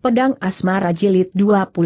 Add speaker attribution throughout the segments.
Speaker 1: Pedang Asmara Jilid 21.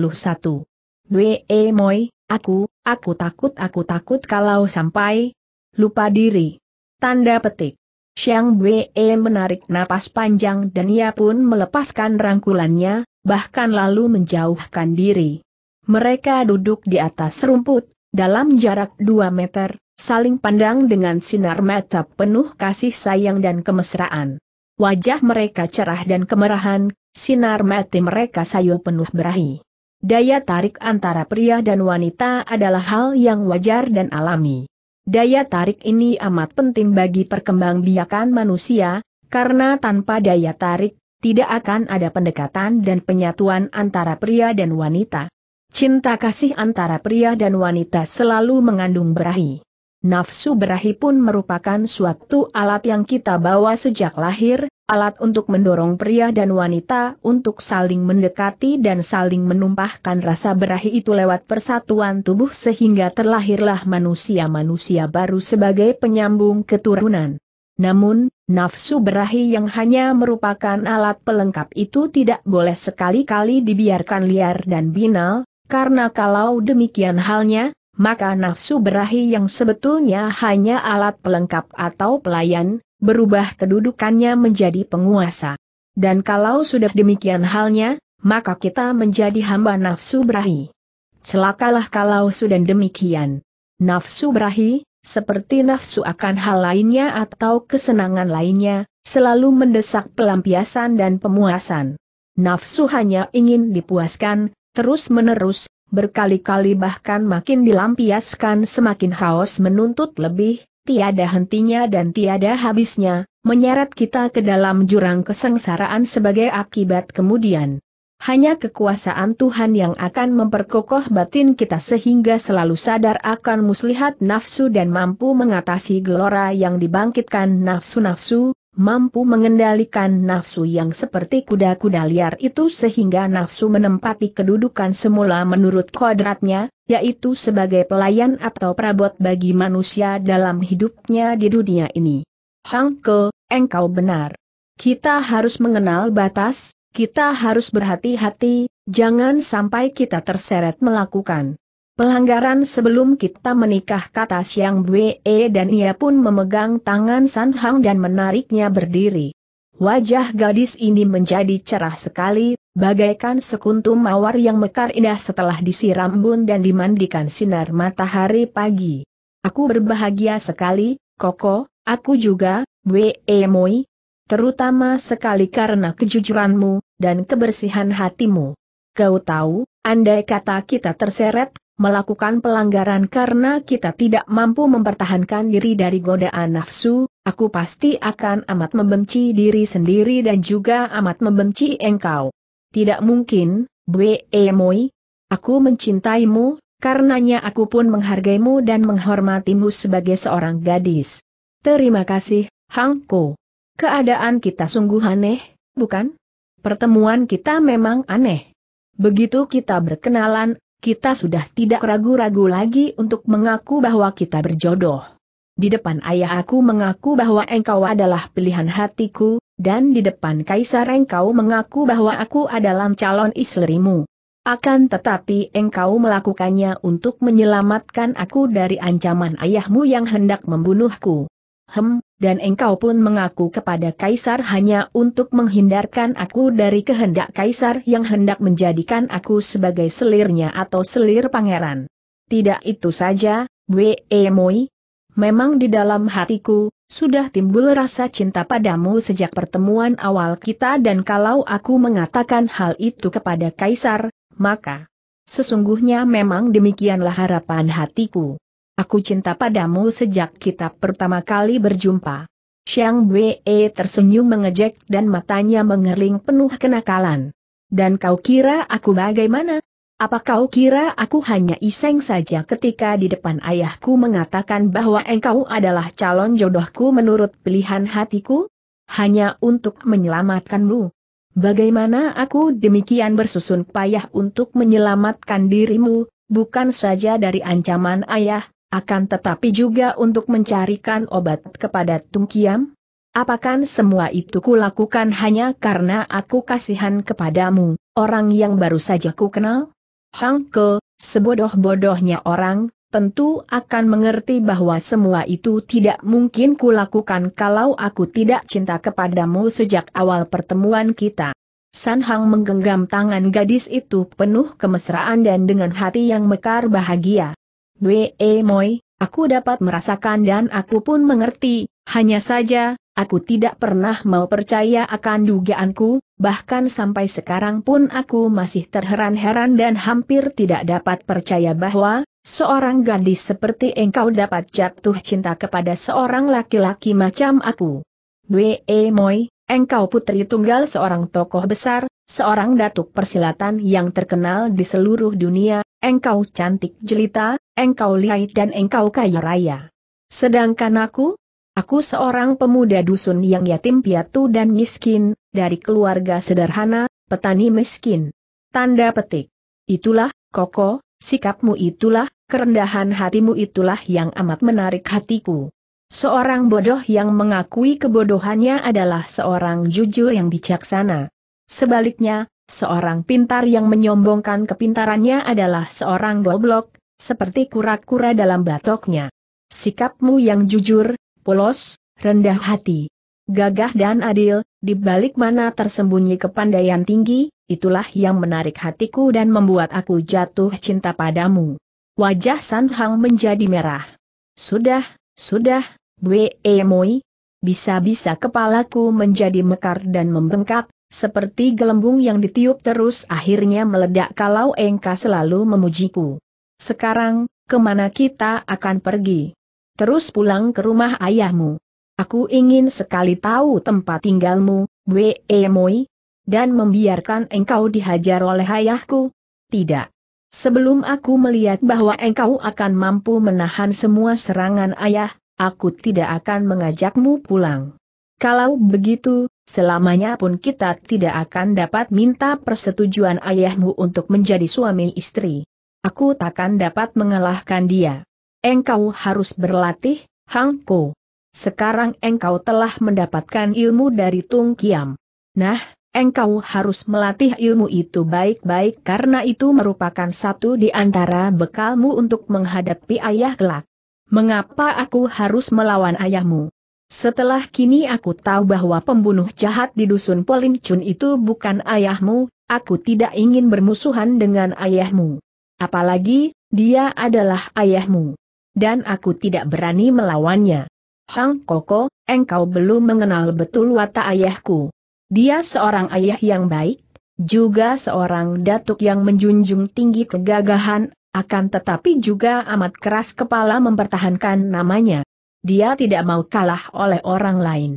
Speaker 1: Wee moi, aku, aku takut aku takut kalau sampai lupa diri. Tanda petik. Xiang Wei menarik napas panjang dan ia pun melepaskan rangkulannya, bahkan lalu menjauhkan diri. Mereka duduk di atas rumput, dalam jarak 2 meter, saling pandang dengan sinar mata penuh kasih sayang dan kemesraan. Wajah mereka cerah dan kemerahan, Sinar mati mereka sayu penuh berahi. Daya tarik antara pria dan wanita adalah hal yang wajar dan alami. Daya tarik ini amat penting bagi perkembangbiakan manusia, karena tanpa daya tarik, tidak akan ada pendekatan dan penyatuan antara pria dan wanita. Cinta kasih antara pria dan wanita selalu mengandung berahi. Nafsu berahi pun merupakan suatu alat yang kita bawa sejak lahir, alat untuk mendorong pria dan wanita untuk saling mendekati dan saling menumpahkan rasa berahi itu lewat persatuan tubuh sehingga terlahirlah manusia-manusia baru sebagai penyambung keturunan. Namun, nafsu berahi yang hanya merupakan alat pelengkap itu tidak boleh sekali-kali dibiarkan liar dan binal, karena kalau demikian halnya, maka nafsu berahi yang sebetulnya hanya alat pelengkap atau pelayan, berubah kedudukannya menjadi penguasa. Dan kalau sudah demikian halnya, maka kita menjadi hamba nafsu berahi. Celakalah kalau sudah demikian. Nafsu berahi, seperti nafsu akan hal lainnya atau kesenangan lainnya, selalu mendesak pelampiasan dan pemuasan. Nafsu hanya ingin dipuaskan, terus-menerus, berkali-kali bahkan makin dilampiaskan semakin haus menuntut lebih, tiada hentinya dan tiada habisnya, menyeret kita ke dalam jurang kesengsaraan sebagai akibat kemudian. Hanya kekuasaan Tuhan yang akan memperkokoh batin kita sehingga selalu sadar akan muslihat nafsu dan mampu mengatasi gelora yang dibangkitkan nafsu-nafsu, mampu mengendalikan nafsu yang seperti kuda-kuda liar itu sehingga nafsu menempati kedudukan semula menurut kodratnya, yaitu sebagai pelayan atau perabot bagi manusia dalam hidupnya di dunia ini. Hang Ke, engkau benar. Kita harus mengenal batas, kita harus berhati-hati, jangan sampai kita terseret melakukan Pelanggaran sebelum kita menikah kata siang Bwe dan ia pun memegang tangan San Hang dan menariknya berdiri. Wajah gadis ini menjadi cerah sekali, bagaikan sekuntum mawar yang mekar indah setelah disiram bun dan dimandikan sinar matahari pagi. Aku berbahagia sekali, Koko, aku juga, Bwe Moi, terutama sekali karena kejujuranmu, dan kebersihan hatimu. Kau tahu, andai kata kita terseret melakukan pelanggaran karena kita tidak mampu mempertahankan diri dari godaan nafsu, aku pasti akan amat membenci diri sendiri dan juga amat membenci engkau. Tidak mungkin, Bwe Moi. Aku mencintaimu, karenanya aku pun menghargaimu dan menghormatimu sebagai seorang gadis. Terima kasih, Hangko. Keadaan kita sungguh aneh, bukan? Pertemuan kita memang aneh. Begitu kita berkenalan, kita sudah tidak ragu-ragu lagi untuk mengaku bahwa kita berjodoh. Di depan ayah aku mengaku bahwa engkau adalah pilihan hatiku, dan di depan kaisar engkau mengaku bahwa aku adalah calon istrimu. Akan tetapi engkau melakukannya untuk menyelamatkan aku dari ancaman ayahmu yang hendak membunuhku. Hem, dan engkau pun mengaku kepada Kaisar hanya untuk menghindarkan aku dari kehendak Kaisar yang hendak menjadikan aku sebagai selirnya atau selir pangeran. Tidak itu saja, Wei Moi. Memang di dalam hatiku, sudah timbul rasa cinta padamu sejak pertemuan awal kita dan kalau aku mengatakan hal itu kepada Kaisar, maka sesungguhnya memang demikianlah harapan hatiku. Aku cinta padamu sejak kita pertama kali berjumpa. Xiang Wei tersenyum mengejek dan matanya mengerling penuh kenakalan. Dan kau kira aku bagaimana? Apa kau kira aku hanya iseng saja ketika di depan ayahku mengatakan bahwa engkau adalah calon jodohku menurut pilihan hatiku? Hanya untuk menyelamatkanmu. Bagaimana aku demikian bersusun payah untuk menyelamatkan dirimu, bukan saja dari ancaman ayah, akan tetapi juga untuk mencarikan obat kepada Tung Kiam? Apakah semua itu kulakukan hanya karena aku kasihan kepadamu, orang yang baru saja ku kenal? Hang Ke, sebodoh-bodohnya orang, tentu akan mengerti bahwa semua itu tidak mungkin kulakukan kalau aku tidak cinta kepadamu sejak awal pertemuan kita. San Hang menggenggam tangan gadis itu penuh kemesraan dan dengan hati yang mekar bahagia. Be eh, Moi, aku dapat merasakan dan aku pun mengerti, hanya saja, aku tidak pernah mau percaya akan dugaanku, bahkan sampai sekarang pun aku masih terheran-heran dan hampir tidak dapat percaya bahwa, seorang gadis seperti engkau dapat jatuh cinta kepada seorang laki-laki macam aku. Be eh, Moi, engkau putri tunggal seorang tokoh besar, seorang datuk persilatan yang terkenal di seluruh dunia, engkau cantik jelita, engkau lihai dan engkau kaya raya. Sedangkan aku, Aku seorang pemuda dusun yang yatim piatu dan miskin, dari keluarga sederhana, petani miskin. Tanda petik. Itulah, Koko, sikapmu itulah, kerendahan hatimu itulah yang amat menarik hatiku. Seorang bodoh yang mengakui kebodohannya adalah seorang jujur yang bijaksana. Sebaliknya, Seorang pintar yang menyombongkan kepintarannya adalah seorang goblok, seperti kura-kura dalam batoknya. Sikapmu yang jujur, polos, rendah hati, gagah dan adil, di balik mana tersembunyi kepandaian tinggi, itulah yang menarik hatiku dan membuat aku jatuh cinta padamu. Wajah San Hang menjadi merah. Sudah, sudah, Bwe Moi. Bisa-bisa kepalaku menjadi mekar dan membengkak, seperti gelembung yang ditiup terus akhirnya meledak kalau engkau selalu memujiku. Sekarang, kemana kita akan pergi? Terus pulang ke rumah ayahmu. Aku ingin sekali tahu tempat tinggalmu, Wee Moi. Dan membiarkan engkau dihajar oleh ayahku? Tidak. Sebelum aku melihat bahwa engkau akan mampu menahan semua serangan ayah, aku tidak akan mengajakmu pulang. Kalau begitu, Selamanya pun kita tidak akan dapat minta persetujuan ayahmu untuk menjadi suami istri. Aku takkan dapat mengalahkan dia. Engkau harus berlatih, Hangko. Sekarang engkau telah mendapatkan ilmu dari Tung Kiam. Nah, engkau harus melatih ilmu itu baik-baik karena itu merupakan satu di antara bekalmu untuk menghadapi ayah kelak. Mengapa aku harus melawan ayahmu? Setelah kini aku tahu bahwa pembunuh jahat di dusun Polincun itu bukan ayahmu, aku tidak ingin bermusuhan dengan ayahmu. Apalagi, dia adalah ayahmu. Dan aku tidak berani melawannya. Hang Koko, engkau belum mengenal betul watak ayahku. Dia seorang ayah yang baik, juga seorang datuk yang menjunjung tinggi kegagahan, akan tetapi juga amat keras kepala mempertahankan namanya. Dia tidak mau kalah oleh orang lain.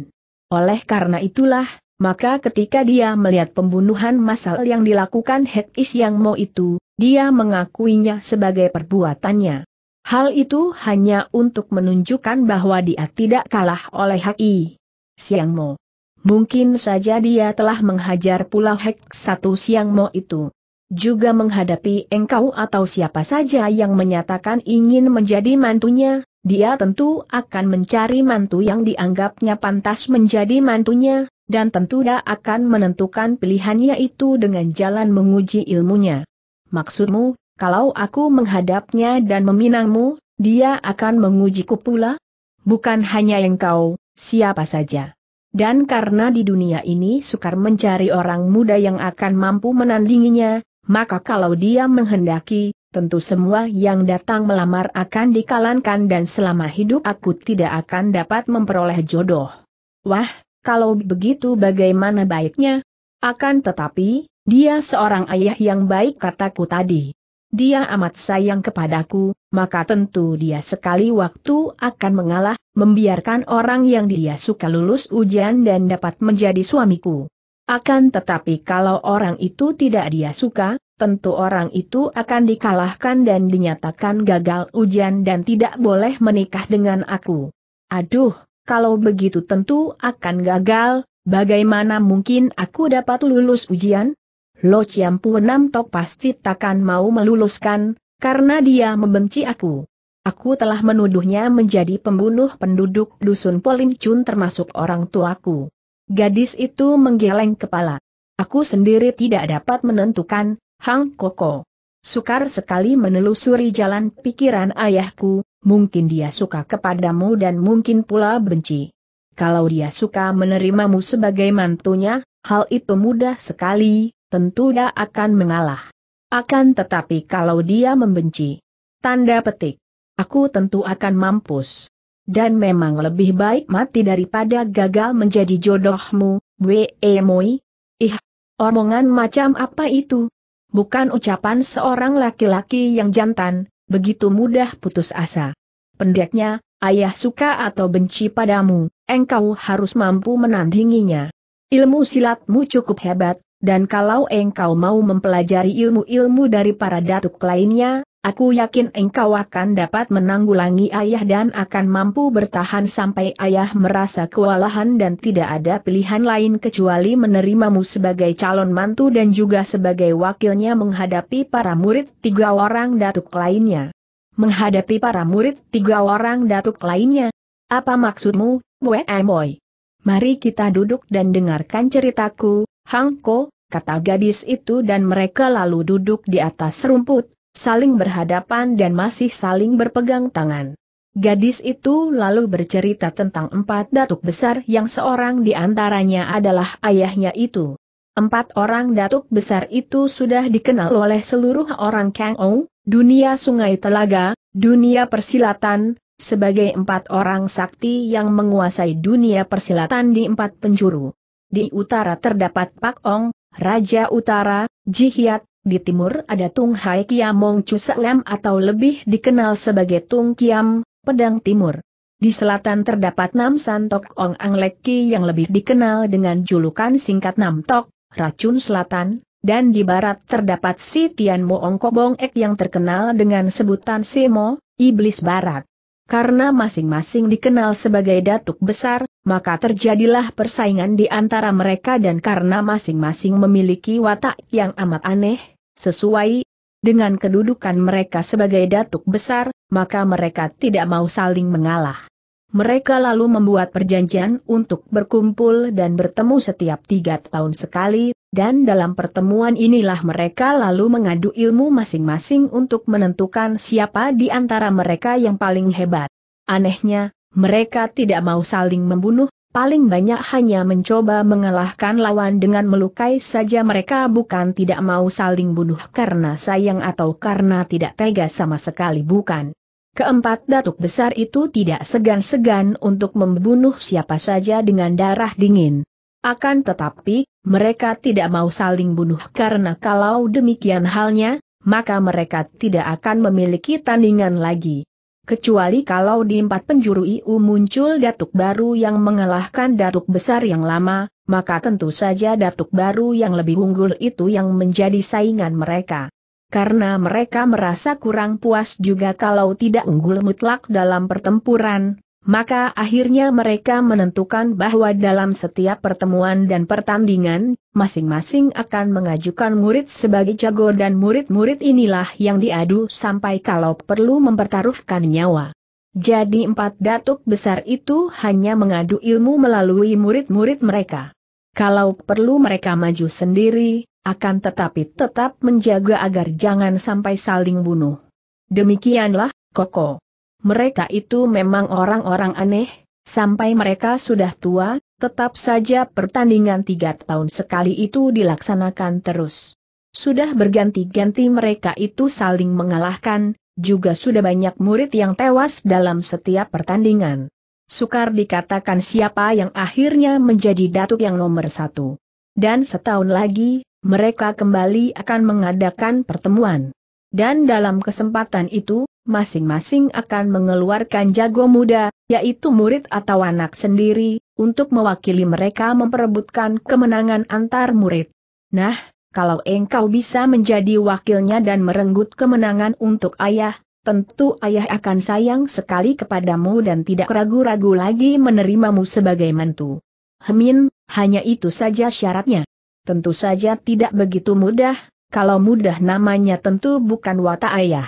Speaker 1: Oleh karena itulah, maka ketika dia melihat pembunuhan massal yang dilakukan Hek Is Yang Mo itu, dia mengakuinya sebagai perbuatannya. Hal itu hanya untuk menunjukkan bahwa dia tidak kalah oleh Hek I. Siang Mo. Mungkin saja dia telah menghajar pula Hek satu Siang Mo itu. Juga menghadapi engkau atau siapa saja yang menyatakan ingin menjadi mantunya, dia tentu akan mencari mantu yang dianggapnya pantas menjadi mantunya, dan tentu dia akan menentukan pilihannya itu dengan jalan menguji ilmunya. Maksudmu, kalau aku menghadapnya dan meminangmu, dia akan mengujiku pula? Bukan hanya engkau, siapa saja. Dan karena di dunia ini sukar mencari orang muda yang akan mampu menandinginya, maka kalau dia menghendaki, tentu semua yang datang melamar akan dikalankan dan selama hidup aku tidak akan dapat memperoleh jodoh. Wah, kalau begitu bagaimana baiknya? Akan tetapi, dia seorang ayah yang baik kataku tadi. Dia amat sayang kepadaku, maka tentu dia sekali waktu akan mengalah, membiarkan orang yang dia suka lulus ujian dan dapat menjadi suamiku. Akan tetapi kalau orang itu tidak dia suka, tentu orang itu akan dikalahkan dan dinyatakan gagal ujian dan tidak boleh menikah dengan aku. Aduh, kalau begitu tentu akan gagal, bagaimana mungkin aku dapat lulus ujian? Lo Ciampu enam tok pasti takkan mau meluluskan, karena dia membenci aku. Aku telah menuduhnya menjadi pembunuh penduduk dusun Chun termasuk orang tuaku. Gadis itu menggeleng kepala. Aku sendiri tidak dapat menentukan, Hang Koko. Sukar sekali menelusuri jalan pikiran ayahku, mungkin dia suka kepadamu dan mungkin pula benci. Kalau dia suka menerimamu sebagai mantunya, hal itu mudah sekali, tentu dia akan mengalah. Akan tetapi kalau dia membenci, tanda petik, aku tentu akan mampus. Dan memang lebih baik mati daripada gagal menjadi jodohmu, W.E. Moi. Ih, omongan macam apa itu? bukan ucapan seorang laki-laki yang jantan, begitu mudah putus asa. Pendeknya, ayah suka atau benci padamu, engkau harus mampu menandinginya. Ilmu silatmu cukup hebat, dan kalau engkau mau mempelajari ilmu-ilmu dari para datuk lainnya, Aku yakin engkau akan dapat menanggulangi ayah dan akan mampu bertahan sampai ayah merasa kewalahan dan tidak ada pilihan lain kecuali menerimamu sebagai calon mantu dan juga sebagai wakilnya menghadapi para murid tiga orang datuk lainnya. Menghadapi para murid tiga orang datuk lainnya? Apa maksudmu, Bue Emoy? Mari kita duduk dan dengarkan ceritaku, Hangko, kata gadis itu dan mereka lalu duduk di atas rumput, Saling berhadapan dan masih saling berpegang tangan. Gadis itu lalu bercerita tentang empat datuk besar yang seorang di antaranya adalah ayahnya itu. Empat orang datuk besar itu sudah dikenal oleh seluruh orang Kang Ou, dunia sungai telaga, dunia persilatan, sebagai empat orang sakti yang menguasai dunia persilatan di empat penjuru. Di utara terdapat Pak Ong, Raja Utara, Jihyat, di timur ada Tung Hai Kiamong lem atau lebih dikenal sebagai Tung Kiam, Pedang Timur. Di selatan terdapat Nam Santok Ong Angleki yang lebih dikenal dengan julukan singkat Nam Tok, Racun Selatan, dan di barat terdapat Si Tian mo ong Kobong Ek yang terkenal dengan sebutan si mo, Iblis Barat. Karena masing-masing dikenal sebagai datuk besar, maka terjadilah persaingan di antara mereka dan karena masing-masing memiliki watak yang amat aneh, Sesuai dengan kedudukan mereka sebagai datuk besar, maka mereka tidak mau saling mengalah. Mereka lalu membuat perjanjian untuk berkumpul dan bertemu setiap tiga tahun sekali, dan dalam pertemuan inilah mereka lalu mengadu ilmu masing-masing untuk menentukan siapa di antara mereka yang paling hebat. Anehnya, mereka tidak mau saling membunuh, paling banyak hanya mencoba mengalahkan lawan dengan melukai saja mereka bukan tidak mau saling bunuh karena sayang atau karena tidak tega sama sekali bukan. Keempat datuk besar itu tidak segan-segan untuk membunuh siapa saja dengan darah dingin. Akan tetapi, mereka tidak mau saling bunuh karena kalau demikian halnya, maka mereka tidak akan memiliki tandingan lagi kecuali kalau di empat penjuru IU muncul datuk baru yang mengalahkan datuk besar yang lama, maka tentu saja datuk baru yang lebih unggul itu yang menjadi saingan mereka. Karena mereka merasa kurang puas juga kalau tidak unggul mutlak dalam pertempuran, maka akhirnya mereka menentukan bahwa dalam setiap pertemuan dan pertandingan, masing-masing akan mengajukan murid sebagai jago dan murid-murid inilah yang diadu sampai kalau perlu mempertaruhkan nyawa. Jadi empat datuk besar itu hanya mengadu ilmu melalui murid-murid mereka. Kalau perlu mereka maju sendiri, akan tetapi tetap menjaga agar jangan sampai saling bunuh. Demikianlah, Koko mereka itu memang orang-orang aneh, sampai mereka sudah tua, tetap saja pertandingan tiga tahun sekali itu dilaksanakan terus. Sudah berganti-ganti mereka itu saling mengalahkan, juga sudah banyak murid yang tewas dalam setiap pertandingan. Sukar dikatakan siapa yang akhirnya menjadi datuk yang nomor satu. Dan setahun lagi, mereka kembali akan mengadakan pertemuan. Dan dalam kesempatan itu, masing-masing akan mengeluarkan jago muda, yaitu murid atau anak sendiri, untuk mewakili mereka memperebutkan kemenangan antar murid. Nah, kalau engkau bisa menjadi wakilnya dan merenggut kemenangan untuk ayah, tentu ayah akan sayang sekali kepadamu dan tidak ragu-ragu lagi menerimamu sebagai mentu. Hemin, hanya itu saja syaratnya. Tentu saja tidak begitu mudah, kalau mudah namanya tentu bukan watak ayah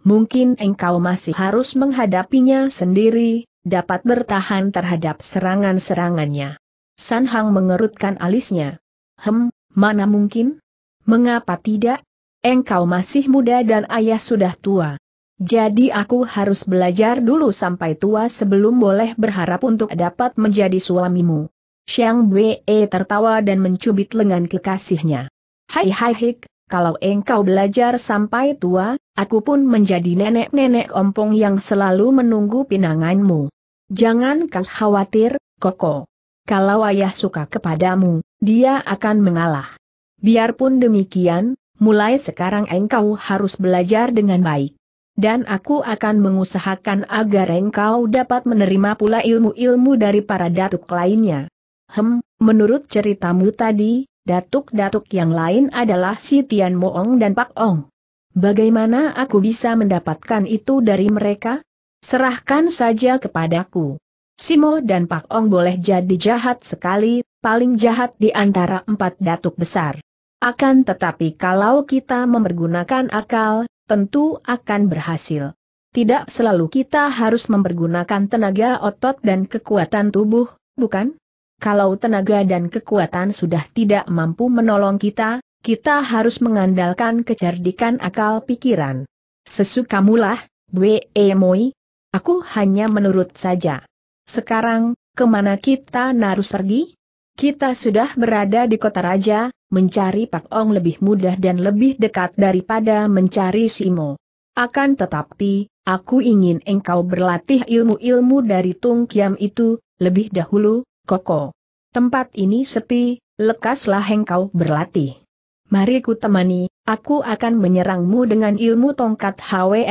Speaker 1: mungkin engkau masih harus menghadapinya sendiri, dapat bertahan terhadap serangan-serangannya. San Hang mengerutkan alisnya. Hem, mana mungkin? Mengapa tidak? Engkau masih muda dan ayah sudah tua. Jadi aku harus belajar dulu sampai tua sebelum boleh berharap untuk dapat menjadi suamimu. Xiang Wei tertawa dan mencubit lengan kekasihnya. Hai hai hik, kalau engkau belajar sampai tua, aku pun menjadi nenek-nenek ompong yang selalu menunggu pinanganmu. Jangan kau khawatir, Koko. Kalau ayah suka kepadamu, dia akan mengalah. Biarpun demikian, mulai sekarang engkau harus belajar dengan baik. Dan aku akan mengusahakan agar engkau dapat menerima pula ilmu-ilmu dari para datuk lainnya. Hem, menurut ceritamu tadi, Datuk-datuk yang lain adalah si Tian Moong dan Pak Ong. Bagaimana aku bisa mendapatkan itu dari mereka? Serahkan saja kepadaku. Simo dan Pak Ong boleh jadi jahat sekali, paling jahat di antara empat datuk besar. Akan tetapi kalau kita mempergunakan akal, tentu akan berhasil. Tidak selalu kita harus mempergunakan tenaga otot dan kekuatan tubuh, bukan? kalau tenaga dan kekuatan sudah tidak mampu menolong kita, kita harus mengandalkan kecerdikan akal pikiran. Sesukamulah, Bwe Moi. Aku hanya menurut saja. Sekarang, kemana kita harus pergi? Kita sudah berada di kota raja, mencari Pak Ong lebih mudah dan lebih dekat daripada mencari Simo. Akan tetapi, aku ingin engkau berlatih ilmu-ilmu dari Tung Kiam itu, lebih dahulu, Koko. Tempat ini sepi, lekaslah engkau berlatih. Mari ku temani, aku akan menyerangmu dengan ilmu tongkat Hwe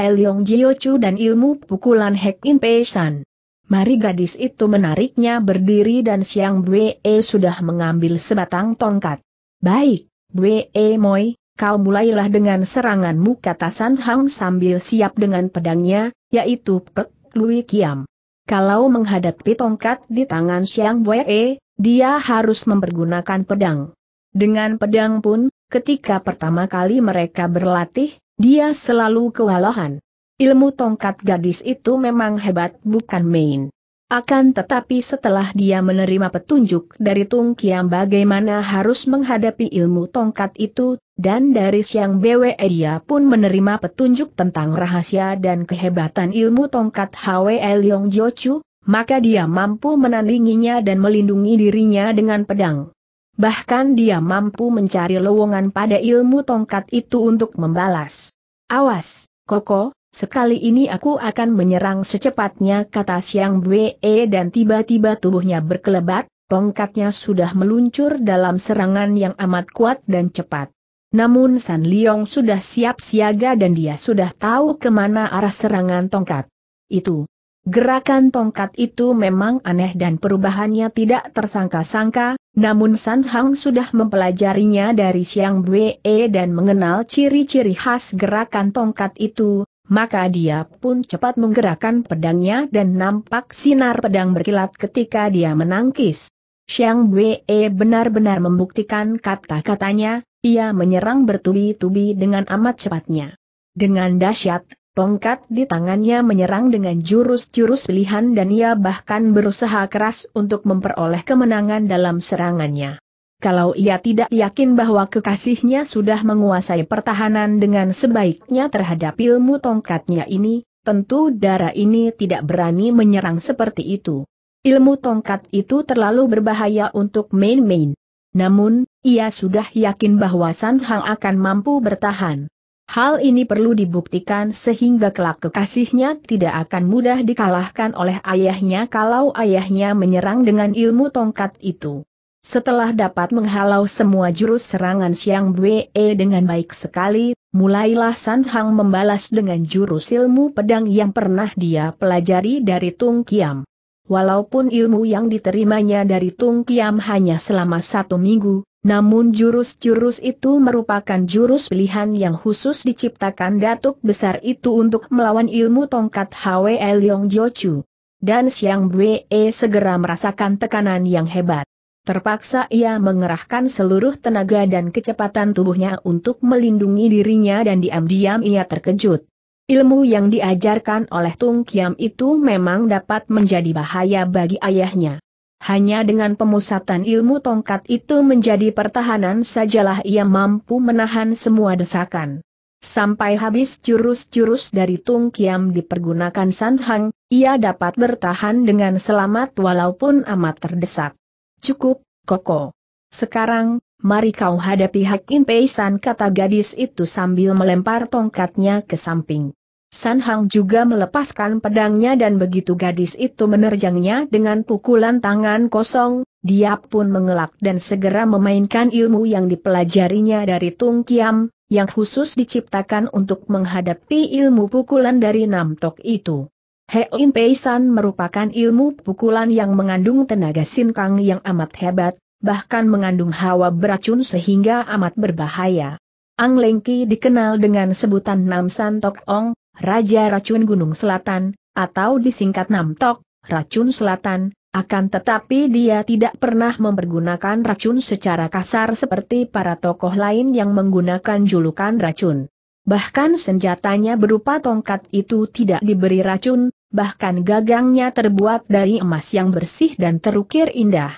Speaker 1: Jio Chu dan ilmu pukulan Hek In San. Mari gadis itu menariknya berdiri dan Siang Bwe e sudah mengambil sebatang tongkat. Baik, Bwe e Moi, kau mulailah dengan seranganmu kata San Hang sambil siap dengan pedangnya, yaitu Pek Lui Kiam. Kalau menghadapi tongkat di tangan Xiang Wei, dia harus mempergunakan pedang. Dengan pedang pun, ketika pertama kali mereka berlatih, dia selalu kewalahan. Ilmu tongkat gadis itu memang hebat bukan main. Akan tetapi setelah dia menerima petunjuk dari Tung Kiam bagaimana harus menghadapi ilmu tongkat itu, dan dari Siang BWE dia pun menerima petunjuk tentang rahasia dan kehebatan ilmu tongkat Hwe Leong Jochu, maka dia mampu menandinginya dan melindungi dirinya dengan pedang. Bahkan dia mampu mencari lowongan pada ilmu tongkat itu untuk membalas. Awas, Koko, sekali ini aku akan menyerang secepatnya kata Siang BWE dan tiba-tiba tubuhnya berkelebat, tongkatnya sudah meluncur dalam serangan yang amat kuat dan cepat. Namun San Liong sudah siap siaga dan dia sudah tahu kemana arah serangan tongkat. Itu. Gerakan tongkat itu memang aneh dan perubahannya tidak tersangka-sangka, namun San Hang sudah mempelajarinya dari Siang Bwe dan mengenal ciri-ciri khas gerakan tongkat itu, maka dia pun cepat menggerakkan pedangnya dan nampak sinar pedang berkilat ketika dia menangkis. Xiang Wei benar-benar membuktikan kata-katanya, ia menyerang bertubi-tubi dengan amat cepatnya. Dengan dahsyat, tongkat di tangannya menyerang dengan jurus-jurus pilihan dan ia bahkan berusaha keras untuk memperoleh kemenangan dalam serangannya. Kalau ia tidak yakin bahwa kekasihnya sudah menguasai pertahanan dengan sebaiknya terhadap ilmu tongkatnya ini, tentu darah ini tidak berani menyerang seperti itu. Ilmu tongkat itu terlalu berbahaya untuk main-main. Namun, ia sudah yakin bahwa San Hang akan mampu bertahan. Hal ini perlu dibuktikan sehingga kelak kekasihnya tidak akan mudah dikalahkan oleh ayahnya kalau ayahnya menyerang dengan ilmu tongkat itu. Setelah dapat menghalau semua jurus serangan Xiang Bwe dengan baik sekali, mulailah San Hang membalas dengan jurus ilmu pedang yang pernah dia pelajari dari Tung Kiam. Walaupun ilmu yang diterimanya dari Tung Kiam hanya selama satu minggu, namun jurus-jurus itu merupakan jurus pilihan yang khusus diciptakan Datuk Besar itu untuk melawan ilmu tongkat Hwe Leong Jochu. Dan Xiang Bwe segera merasakan tekanan yang hebat. Terpaksa ia mengerahkan seluruh tenaga dan kecepatan tubuhnya untuk melindungi dirinya dan diam-diam ia terkejut. Ilmu yang diajarkan oleh Tung Kiam itu memang dapat menjadi bahaya bagi ayahnya. Hanya dengan pemusatan ilmu tongkat itu menjadi pertahanan sajalah ia mampu menahan semua desakan. Sampai habis jurus-jurus dari Tung Kiam dipergunakan San Hang, ia dapat bertahan dengan selamat walaupun amat terdesak. Cukup, Koko. Sekarang, mari kau hadapi Hak In Pei San kata gadis itu sambil melempar tongkatnya ke samping. San Hang juga melepaskan pedangnya dan begitu gadis itu menerjangnya dengan pukulan tangan kosong, dia pun mengelak dan segera memainkan ilmu yang dipelajarinya dari Tung Kiam, yang khusus diciptakan untuk menghadapi ilmu pukulan dari Nam Tok itu. Hein Pei San merupakan ilmu pukulan yang mengandung tenaga Kang yang amat hebat, bahkan mengandung hawa beracun sehingga amat berbahaya. Ang Lengki dikenal dengan sebutan Nam San Tok Ong, Raja Racun Gunung Selatan, atau disingkat Namtok, Racun Selatan, akan tetapi dia tidak pernah mempergunakan racun secara kasar seperti para tokoh lain yang menggunakan julukan racun. Bahkan senjatanya berupa tongkat itu tidak diberi racun, bahkan gagangnya terbuat dari emas yang bersih dan terukir indah.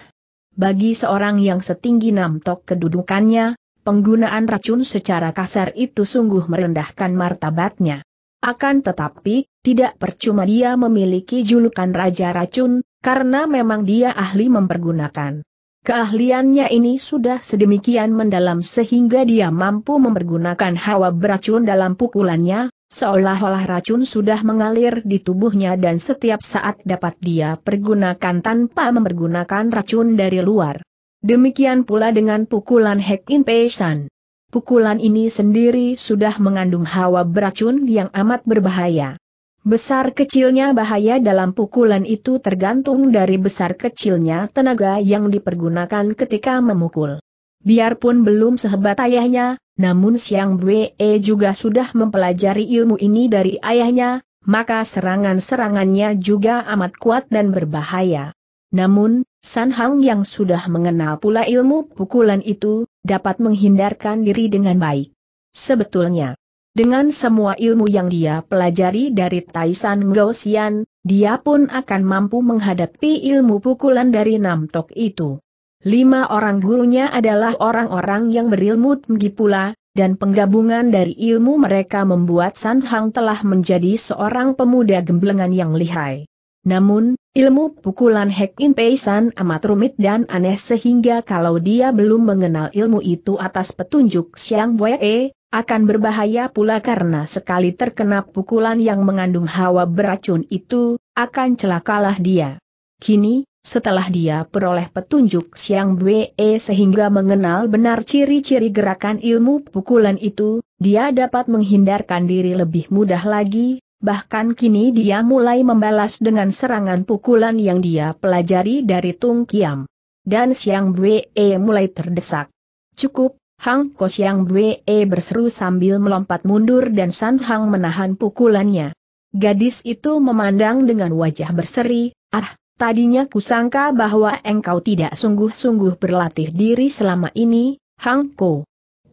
Speaker 1: Bagi seorang yang setinggi Namtok kedudukannya, penggunaan racun secara kasar itu sungguh merendahkan martabatnya. Akan tetapi, tidak percuma dia memiliki julukan Raja Racun, karena memang dia ahli mempergunakan. Keahliannya ini sudah sedemikian mendalam sehingga dia mampu mempergunakan hawa beracun dalam pukulannya, seolah-olah racun sudah mengalir di tubuhnya dan setiap saat dapat dia pergunakan tanpa mempergunakan racun dari luar. Demikian pula dengan pukulan Hek In San. Pukulan ini sendiri sudah mengandung hawa beracun yang amat berbahaya. Besar kecilnya bahaya dalam pukulan itu tergantung dari besar kecilnya tenaga yang dipergunakan ketika memukul. Biarpun belum sehebat ayahnya, namun Siang Bwe juga sudah mempelajari ilmu ini dari ayahnya, maka serangan-serangannya juga amat kuat dan berbahaya. Namun, San Hang yang sudah mengenal pula ilmu pukulan itu, dapat menghindarkan diri dengan baik. Sebetulnya, dengan semua ilmu yang dia pelajari dari Taisan Gaussian, dia pun akan mampu menghadapi ilmu pukulan dari Namtok itu. Lima orang gurunya adalah orang-orang yang berilmu tinggi pula, dan penggabungan dari ilmu mereka membuat San Hang telah menjadi seorang pemuda gemblengan yang lihai. Namun, ilmu pukulan Hek In Pei amat rumit dan aneh sehingga kalau dia belum mengenal ilmu itu atas petunjuk Siang Wei, akan berbahaya pula karena sekali terkena pukulan yang mengandung hawa beracun itu, akan celakalah dia. Kini, setelah dia peroleh petunjuk Siang Wei sehingga mengenal benar ciri-ciri gerakan ilmu pukulan itu, dia dapat menghindarkan diri lebih mudah lagi, bahkan kini dia mulai membalas dengan serangan pukulan yang dia pelajari dari Tung Kiam. Dan Siang Bue e mulai terdesak. Cukup, Hang Ko Siang Bue e berseru sambil melompat mundur dan San Hang menahan pukulannya. Gadis itu memandang dengan wajah berseri, ah, tadinya kusangka bahwa engkau tidak sungguh-sungguh berlatih diri selama ini, Hang Ko.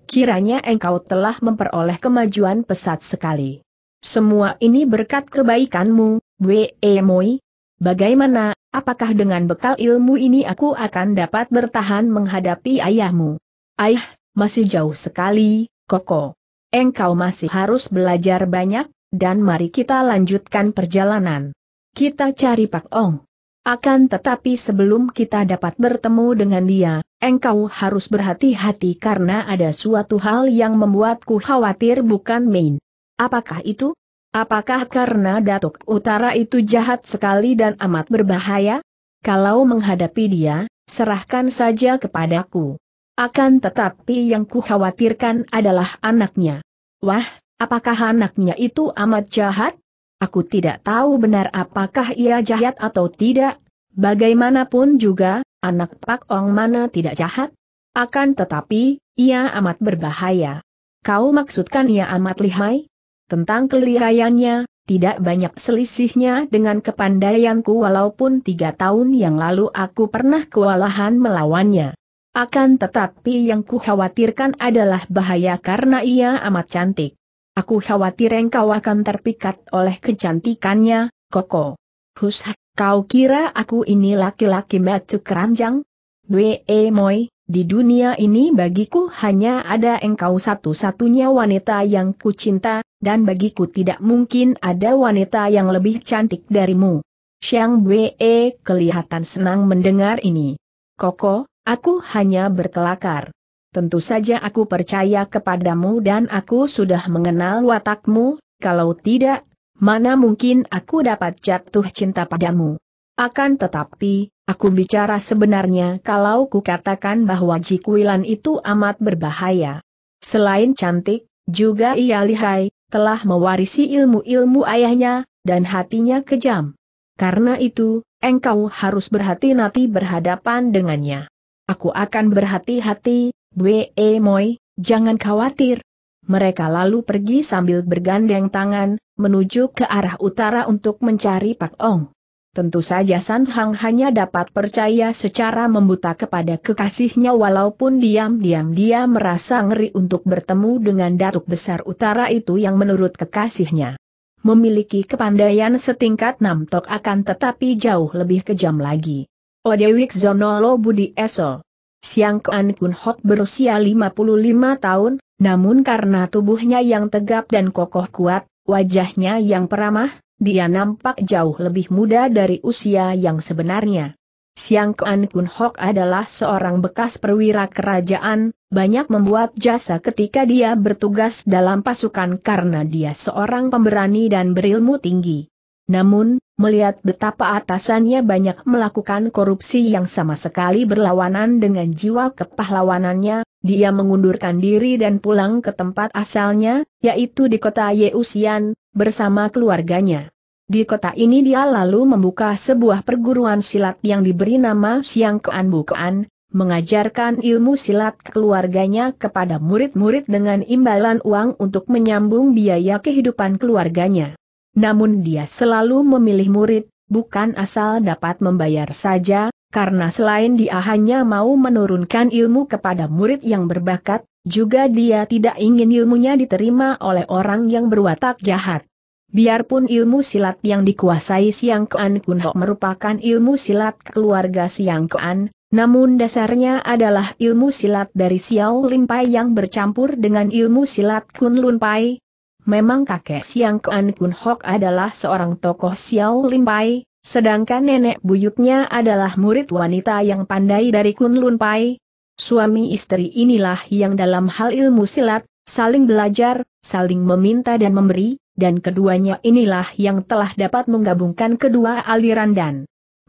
Speaker 1: Kiranya engkau telah memperoleh kemajuan pesat sekali semua ini berkat kebaikanmu, Bwe Moi. Bagaimana, apakah dengan bekal ilmu ini aku akan dapat bertahan menghadapi ayahmu? Ayah, masih jauh sekali, Koko. Engkau masih harus belajar banyak, dan mari kita lanjutkan perjalanan. Kita cari Pak Ong. Akan tetapi sebelum kita dapat bertemu dengan dia, engkau harus berhati-hati karena ada suatu hal yang membuatku khawatir bukan main. Apakah itu? Apakah karena Datuk Utara itu jahat sekali dan amat berbahaya? Kalau menghadapi dia, serahkan saja kepadaku. Akan tetapi yang kukhawatirkan adalah anaknya. Wah, apakah anaknya itu amat jahat? Aku tidak tahu benar apakah ia jahat atau tidak. Bagaimanapun juga, anak Pak Ong mana tidak jahat? Akan tetapi, ia amat berbahaya. Kau maksudkan ia amat lihai? Tentang kelihayannya, tidak banyak selisihnya dengan kepandaianku walaupun tiga tahun yang lalu aku pernah kewalahan melawannya. Akan tetapi yang kukhawatirkan adalah bahaya karena ia amat cantik. Aku khawatir engkau akan terpikat oleh kecantikannya, Koko. Hus, kau kira aku ini laki-laki macu keranjang? Dwe e moi, di dunia ini bagiku hanya ada engkau satu-satunya wanita yang kucinta, dan bagiku tidak mungkin ada wanita yang lebih cantik darimu. Xiang Wei kelihatan senang mendengar ini. Koko, aku hanya berkelakar. Tentu saja aku percaya kepadamu dan aku sudah mengenal watakmu, kalau tidak, mana mungkin aku dapat jatuh cinta padamu. Akan tetapi, aku bicara sebenarnya kalau kukatakan bahwa Jikuilan itu amat berbahaya. Selain cantik, juga ia lihai, telah mewarisi ilmu-ilmu ayahnya, dan hatinya kejam. Karena itu, engkau harus berhati-hati berhadapan dengannya. Aku akan berhati-hati, Bwe e Moi, jangan khawatir. Mereka lalu pergi sambil bergandeng tangan, menuju ke arah utara untuk mencari Pak Ong. Tentu saja San Hang hanya dapat percaya secara membuta kepada kekasihnya walaupun diam-diam dia merasa ngeri untuk bertemu dengan Datuk Besar Utara itu yang menurut kekasihnya. Memiliki kepandaian setingkat Namtok akan tetapi jauh lebih kejam lagi. Odewik Zonolo Budi Eso. Siang Kuan Kun Hok berusia 55 tahun, namun karena tubuhnya yang tegap dan kokoh kuat, wajahnya yang peramah, dia nampak jauh lebih muda dari usia yang sebenarnya. Siang Kuan Kun Hok adalah seorang bekas perwira kerajaan, banyak membuat jasa ketika dia bertugas dalam pasukan karena dia seorang pemberani dan berilmu tinggi. Namun, melihat betapa atasannya banyak melakukan korupsi yang sama sekali berlawanan dengan jiwa kepahlawanannya, dia mengundurkan diri dan pulang ke tempat asalnya, yaitu di kota Yeusian, bersama keluarganya. Di kota ini dia lalu membuka sebuah perguruan silat yang diberi nama Siang Kean mengajarkan ilmu silat keluarganya kepada murid-murid dengan imbalan uang untuk menyambung biaya kehidupan keluarganya. Namun dia selalu memilih murid, bukan asal dapat membayar saja, karena selain dia hanya mau menurunkan ilmu kepada murid yang berbakat, juga dia tidak ingin ilmunya diterima oleh orang yang berwatak jahat. Biarpun ilmu silat yang dikuasai Siang Kean Kunho merupakan ilmu silat keluarga Siang Kean, namun dasarnya adalah ilmu silat dari Xiao Pai yang bercampur dengan ilmu silat Kun Lun Pai. Memang kakek Siang Kean Kun adalah seorang tokoh Xiao Pai, sedangkan nenek buyutnya adalah murid wanita yang pandai dari Kun Lun Pai. Suami istri inilah yang dalam hal ilmu silat, saling belajar, saling meminta dan memberi, dan keduanya inilah yang telah dapat menggabungkan kedua aliran dan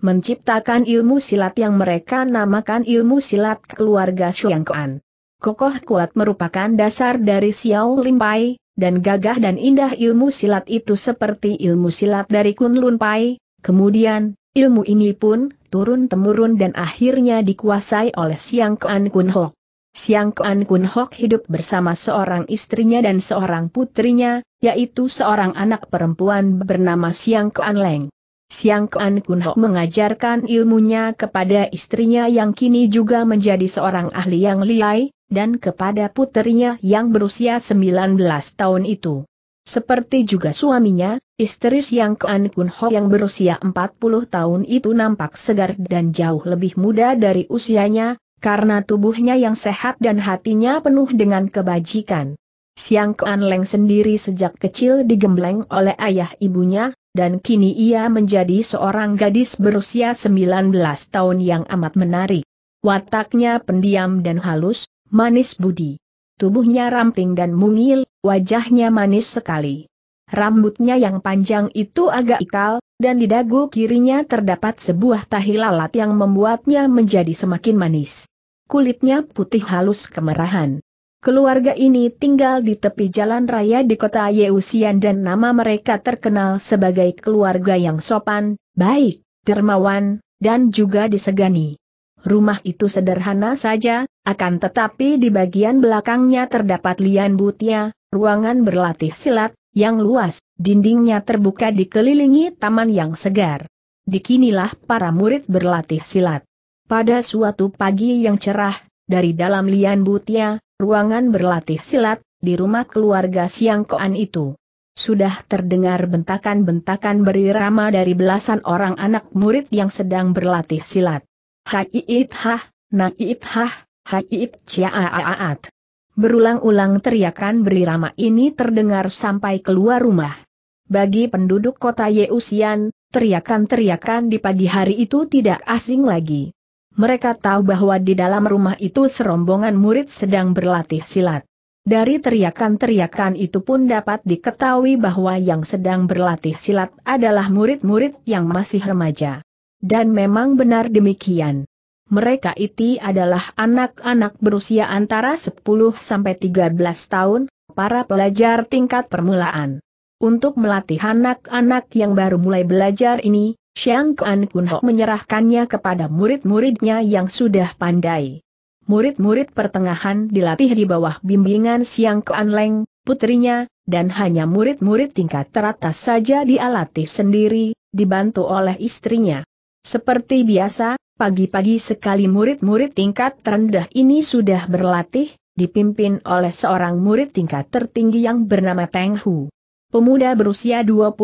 Speaker 1: menciptakan ilmu silat yang mereka namakan ilmu silat keluarga Shuangkuan. Kokoh kuat merupakan dasar dari Xiao Limpai, dan gagah dan indah ilmu silat itu seperti ilmu silat dari Kun Lun Pai, kemudian, ilmu ini pun turun-temurun dan akhirnya dikuasai oleh Siang Kuan Kun Hok. Siang Kuan Kun Hok hidup bersama seorang istrinya dan seorang putrinya, yaitu seorang anak perempuan bernama Siang Kuan Leng. Siang Kuan Kun Ho mengajarkan ilmunya kepada istrinya yang kini juga menjadi seorang ahli yang liai, dan kepada putrinya yang berusia 19 tahun itu. Seperti juga suaminya, istri Siang Kuan Kun Ho yang berusia 40 tahun itu nampak segar dan jauh lebih muda dari usianya, karena tubuhnya yang sehat dan hatinya penuh dengan kebajikan. Siang Kuan Leng sendiri sejak kecil digembleng oleh ayah ibunya, dan kini ia menjadi seorang gadis berusia 19 tahun yang amat menarik. Wataknya pendiam dan halus, manis budi. Tubuhnya ramping dan mungil, wajahnya manis sekali. Rambutnya yang panjang itu agak ikal, dan di dagu kirinya terdapat sebuah tahi lalat yang membuatnya menjadi semakin manis. Kulitnya putih halus kemerahan. Keluarga ini tinggal di tepi jalan raya di kota Yeusian dan nama mereka terkenal sebagai keluarga yang sopan, baik, dermawan, dan juga disegani. Rumah itu sederhana saja, akan tetapi di bagian belakangnya terdapat lian butia, ruangan berlatih silat, yang luas, dindingnya terbuka dikelilingi taman yang segar. Dikinilah para murid berlatih silat. Pada suatu pagi yang cerah, dari dalam lian butia, ruangan berlatih silat, di rumah keluarga Siang Koan itu. Sudah terdengar bentakan-bentakan berirama dari belasan orang anak murid yang sedang berlatih silat. Hai hai hah, nait hah, it ciaaat. Berulang-ulang teriakan berirama ini terdengar sampai keluar rumah. Bagi penduduk kota Yeusian, teriakan-teriakan di pagi hari itu tidak asing lagi. Mereka tahu bahwa di dalam rumah itu serombongan murid sedang berlatih silat. Dari teriakan-teriakan itu pun dapat diketahui bahwa yang sedang berlatih silat adalah murid-murid yang masih remaja. Dan memang benar demikian. Mereka itu adalah anak-anak berusia antara 10 sampai 13 tahun, para pelajar tingkat permulaan. Untuk melatih anak-anak yang baru mulai belajar ini, Xiang Kuan Kunho menyerahkannya kepada murid-muridnya yang sudah pandai. Murid-murid pertengahan dilatih di bawah bimbingan Xiang Kuan Leng, putrinya, dan hanya murid-murid tingkat teratas saja dialatih sendiri, dibantu oleh istrinya. Seperti biasa, pagi-pagi sekali murid-murid tingkat terendah ini sudah berlatih, dipimpin oleh seorang murid tingkat tertinggi yang bernama Teng Hu. Pemuda berusia 25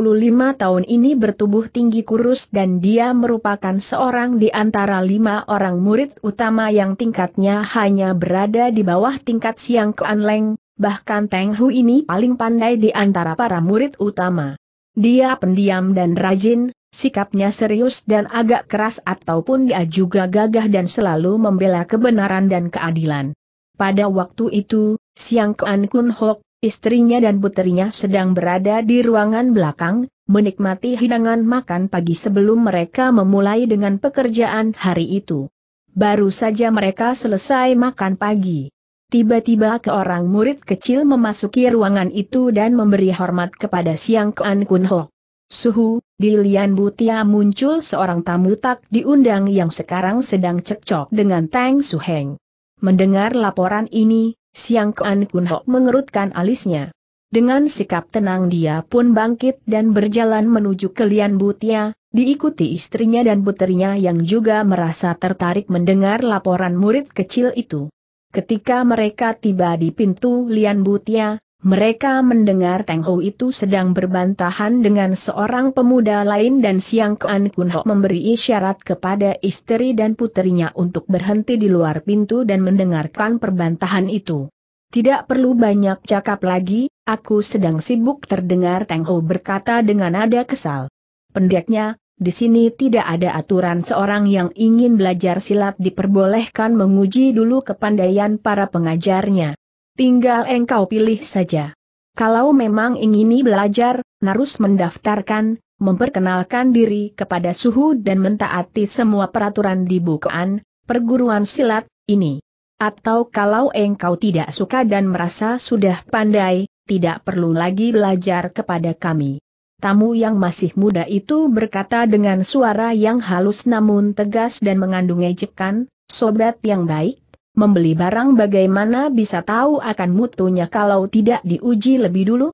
Speaker 1: tahun ini bertubuh tinggi kurus dan dia merupakan seorang di antara lima orang murid utama yang tingkatnya hanya berada di bawah tingkat Siang keanleng, Leng, bahkan Teng Hu ini paling pandai di antara para murid utama. Dia pendiam dan rajin, sikapnya serius dan agak keras ataupun dia juga gagah dan selalu membela kebenaran dan keadilan. Pada waktu itu, Siang Kuan Kun Hok istrinya dan putrinya sedang berada di ruangan belakang, menikmati hidangan makan pagi sebelum mereka memulai dengan pekerjaan hari itu. Baru saja mereka selesai makan pagi. Tiba-tiba ke orang murid kecil memasuki ruangan itu dan memberi hormat kepada Siang Kuan Kun Ho. Suhu, di Lian Butia muncul seorang tamu tak diundang yang sekarang sedang cekcok dengan Tang Su Heng. Mendengar laporan ini, Siang Kuan Kun Hok mengerutkan alisnya. Dengan sikap tenang dia pun bangkit dan berjalan menuju ke Lian Butia, diikuti istrinya dan puterinya yang juga merasa tertarik mendengar laporan murid kecil itu. Ketika mereka tiba di pintu Lian Butia, mereka mendengar Teng Ho itu sedang berbantahan dengan seorang pemuda lain dan Siang Kuan Kun Ho memberi isyarat kepada istri dan putrinya untuk berhenti di luar pintu dan mendengarkan perbantahan itu. Tidak perlu banyak cakap lagi, aku sedang sibuk terdengar Teng Ho berkata dengan nada kesal. Pendeknya, di sini tidak ada aturan seorang yang ingin belajar silat diperbolehkan menguji dulu kepandaian para pengajarnya. Tinggal engkau pilih saja. Kalau memang ingin belajar, harus mendaftarkan, memperkenalkan diri kepada suhu dan mentaati semua peraturan di bukaan, perguruan silat, ini. Atau kalau engkau tidak suka dan merasa sudah pandai, tidak perlu lagi belajar kepada kami. Tamu yang masih muda itu berkata dengan suara yang halus namun tegas dan mengandung ejekan, sobat yang baik, Membeli barang bagaimana bisa tahu akan mutunya kalau tidak diuji lebih dulu?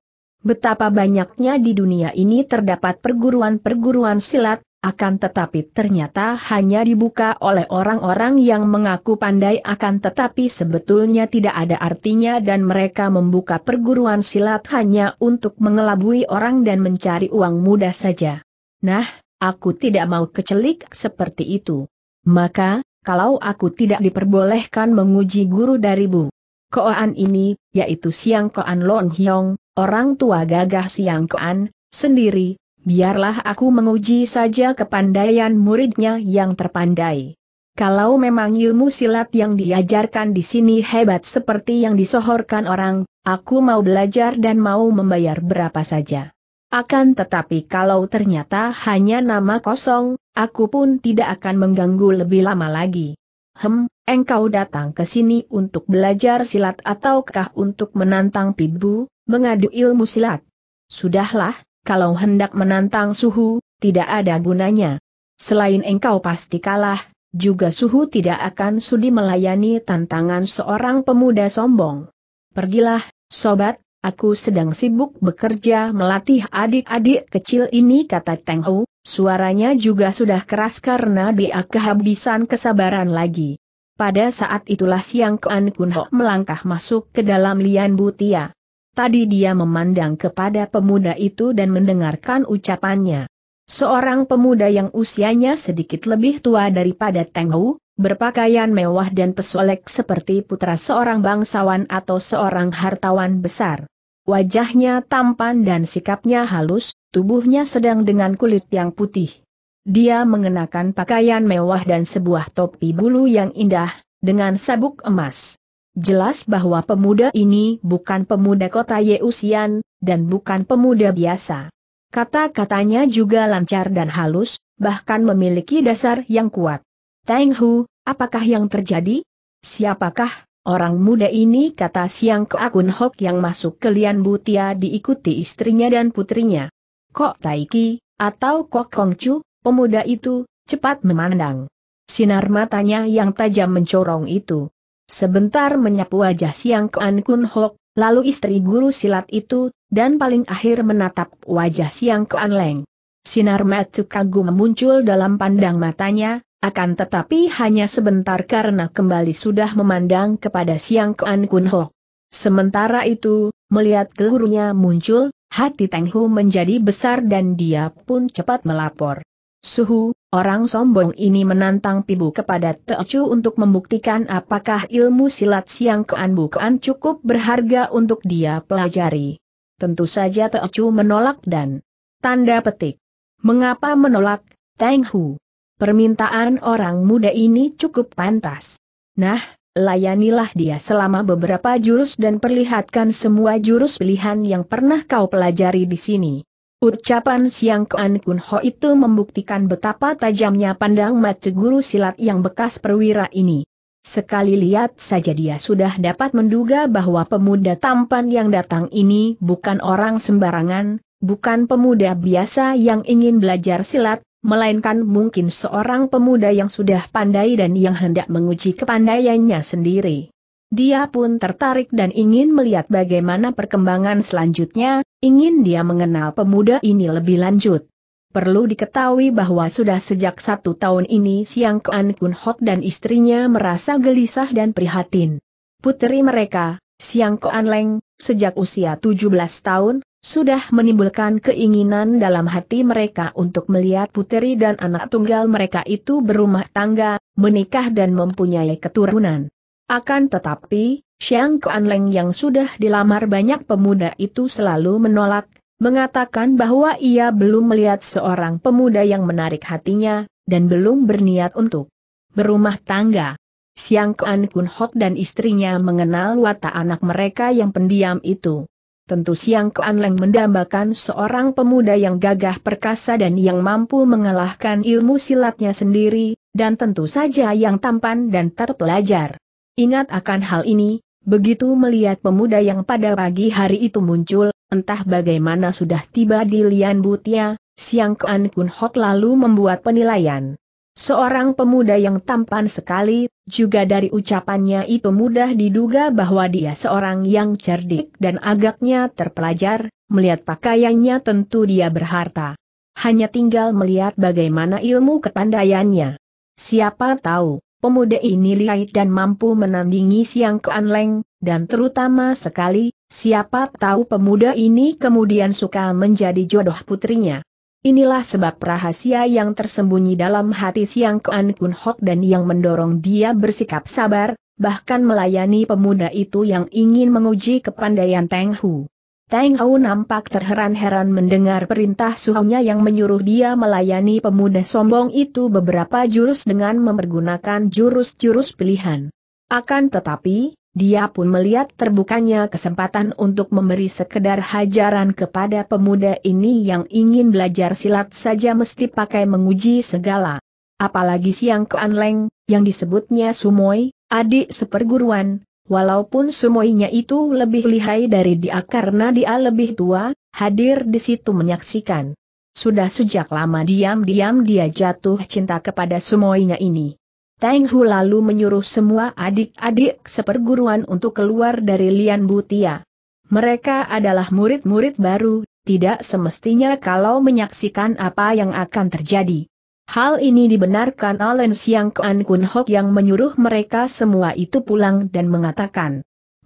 Speaker 1: Betapa banyaknya di dunia ini terdapat perguruan-perguruan silat, akan tetapi ternyata hanya dibuka oleh orang-orang yang mengaku pandai akan tetapi sebetulnya tidak ada artinya dan mereka membuka perguruan silat hanya untuk mengelabui orang dan mencari uang mudah saja. Nah, aku tidak mau kecelik seperti itu. Maka, kalau aku tidak diperbolehkan menguji guru dari Bu Koan ini, yaitu Siang Koan Long Hyong, orang tua gagah Siang Koan, sendiri, biarlah aku menguji saja kepandaian muridnya yang terpandai. Kalau memang ilmu silat yang diajarkan di sini hebat seperti yang disohorkan orang, aku mau belajar dan mau membayar berapa saja. Akan tetapi kalau ternyata hanya nama kosong, Aku pun tidak akan mengganggu lebih lama lagi. Hem, engkau datang ke sini untuk belajar silat ataukah untuk menantang pibu, mengadu ilmu silat? Sudahlah, kalau hendak menantang suhu, tidak ada gunanya. Selain engkau pasti kalah, juga suhu tidak akan sudi melayani tantangan seorang pemuda sombong. Pergilah, sobat, aku sedang sibuk bekerja melatih adik-adik kecil ini kata Teng Hu, Suaranya juga sudah keras karena dia kehabisan kesabaran lagi. Pada saat itulah Siang Kuan Kun Ho melangkah masuk ke dalam lian butia. Tadi dia memandang kepada pemuda itu dan mendengarkan ucapannya. Seorang pemuda yang usianya sedikit lebih tua daripada Teng Ho, berpakaian mewah dan pesolek seperti putra seorang bangsawan atau seorang hartawan besar. Wajahnya tampan dan sikapnya halus, tubuhnya sedang dengan kulit yang putih. Dia mengenakan pakaian mewah dan sebuah topi bulu yang indah, dengan sabuk emas. Jelas bahwa pemuda ini bukan pemuda kota Yeusian, dan bukan pemuda biasa. Kata-katanya juga lancar dan halus, bahkan memiliki dasar yang kuat. Tang Hu, apakah yang terjadi? Siapakah Orang muda ini kata Siang akun Hok yang masuk ke Lian Butia diikuti istrinya dan putrinya. Kok Taiki, atau Kok Kongcu, pemuda itu, cepat memandang. Sinar matanya yang tajam mencorong itu. Sebentar menyapu wajah Siang ke Ankun Hok, lalu istri guru silat itu, dan paling akhir menatap wajah Siang ke Leng. Sinar mata kagum muncul dalam pandang matanya, akan tetapi hanya sebentar karena kembali sudah memandang kepada Siang Kuan Kun Ho. Sementara itu, melihat gurunya muncul, hati Teng Hu menjadi besar dan dia pun cepat melapor. Suhu, orang sombong ini menantang Pibu kepada Chu untuk membuktikan apakah ilmu silat Siang Kuan Bukan cukup berharga untuk dia pelajari. Tentu saja Chu menolak dan tanda petik. Mengapa menolak, Teng Hu? Permintaan orang muda ini cukup pantas. Nah, layanilah dia selama beberapa jurus dan perlihatkan semua jurus pilihan yang pernah kau pelajari di sini. Ucapan Siang Kuan Kun Ho itu membuktikan betapa tajamnya pandang mata guru silat yang bekas perwira ini. Sekali lihat saja dia sudah dapat menduga bahwa pemuda tampan yang datang ini bukan orang sembarangan, bukan pemuda biasa yang ingin belajar silat, melainkan mungkin seorang pemuda yang sudah pandai dan yang hendak menguji kepandaiannya sendiri. Dia pun tertarik dan ingin melihat bagaimana perkembangan selanjutnya, ingin dia mengenal pemuda ini lebih lanjut. Perlu diketahui bahwa sudah sejak satu tahun ini Siang Kuan Kun Hok dan istrinya merasa gelisah dan prihatin. Putri mereka, Siang Kuan Leng, sejak usia 17 tahun, sudah menimbulkan keinginan dalam hati mereka untuk melihat puteri dan anak tunggal mereka itu berumah tangga, menikah dan mempunyai keturunan. Akan tetapi, Xiang Leng yang sudah dilamar banyak pemuda itu selalu menolak, mengatakan bahwa ia belum melihat seorang pemuda yang menarik hatinya, dan belum berniat untuk berumah tangga. Siang Kuan Kun Hok dan istrinya mengenal watak anak mereka yang pendiam itu. Tentu Siang Kuan Leng mendambakan seorang pemuda yang gagah perkasa dan yang mampu mengalahkan ilmu silatnya sendiri, dan tentu saja yang tampan dan terpelajar. Ingat akan hal ini, begitu melihat pemuda yang pada pagi hari itu muncul, entah bagaimana sudah tiba di Lian Butia, Siang Kuan Kun Hok lalu membuat penilaian. Seorang pemuda yang tampan sekali, juga dari ucapannya itu mudah diduga bahwa dia seorang yang cerdik dan agaknya terpelajar, melihat pakaiannya tentu dia berharta. Hanya tinggal melihat bagaimana ilmu kepandaiannya. Siapa tahu, pemuda ini lihai dan mampu menandingi Siang Keanleng, dan terutama sekali, siapa tahu pemuda ini kemudian suka menjadi jodoh putrinya. Inilah sebab rahasia yang tersembunyi dalam hati Siang Kean Kun Hok dan yang mendorong dia bersikap sabar, bahkan melayani pemuda itu yang ingin menguji kepandaian Teng Hu. Teng Hu nampak terheran-heran mendengar perintah suhunya yang menyuruh dia melayani pemuda sombong itu beberapa jurus dengan mempergunakan jurus-jurus pilihan. Akan tetapi, dia pun melihat terbukanya kesempatan untuk memberi sekedar hajaran kepada pemuda ini yang ingin belajar silat saja mesti pakai menguji segala. Apalagi siang leng, yang disebutnya Sumoy, adik seperguruan, walaupun Sumoynya itu lebih lihai dari dia karena dia lebih tua, hadir di situ menyaksikan. Sudah sejak lama diam-diam dia jatuh cinta kepada Sumoynya ini. Teng Hu lalu menyuruh semua adik-adik seperguruan untuk keluar dari Lian Butia. Mereka adalah murid-murid baru, tidak semestinya kalau menyaksikan apa yang akan terjadi. Hal ini dibenarkan oleh Siang Kuan Kun Hok yang menyuruh mereka semua itu pulang dan mengatakan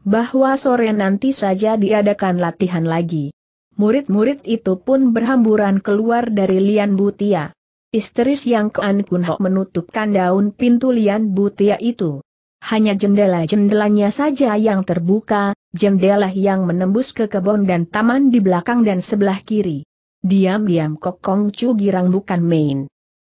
Speaker 1: bahwa sore nanti saja diadakan latihan lagi. Murid-murid itu pun berhamburan keluar dari Lian Butia. Istri Yang Kuan Kun menutupkan daun pintu lian butia itu. Hanya jendela-jendelanya saja yang terbuka, jendela yang menembus ke kebun dan taman di belakang dan sebelah kiri. Diam-diam Kokong Chu girang bukan main.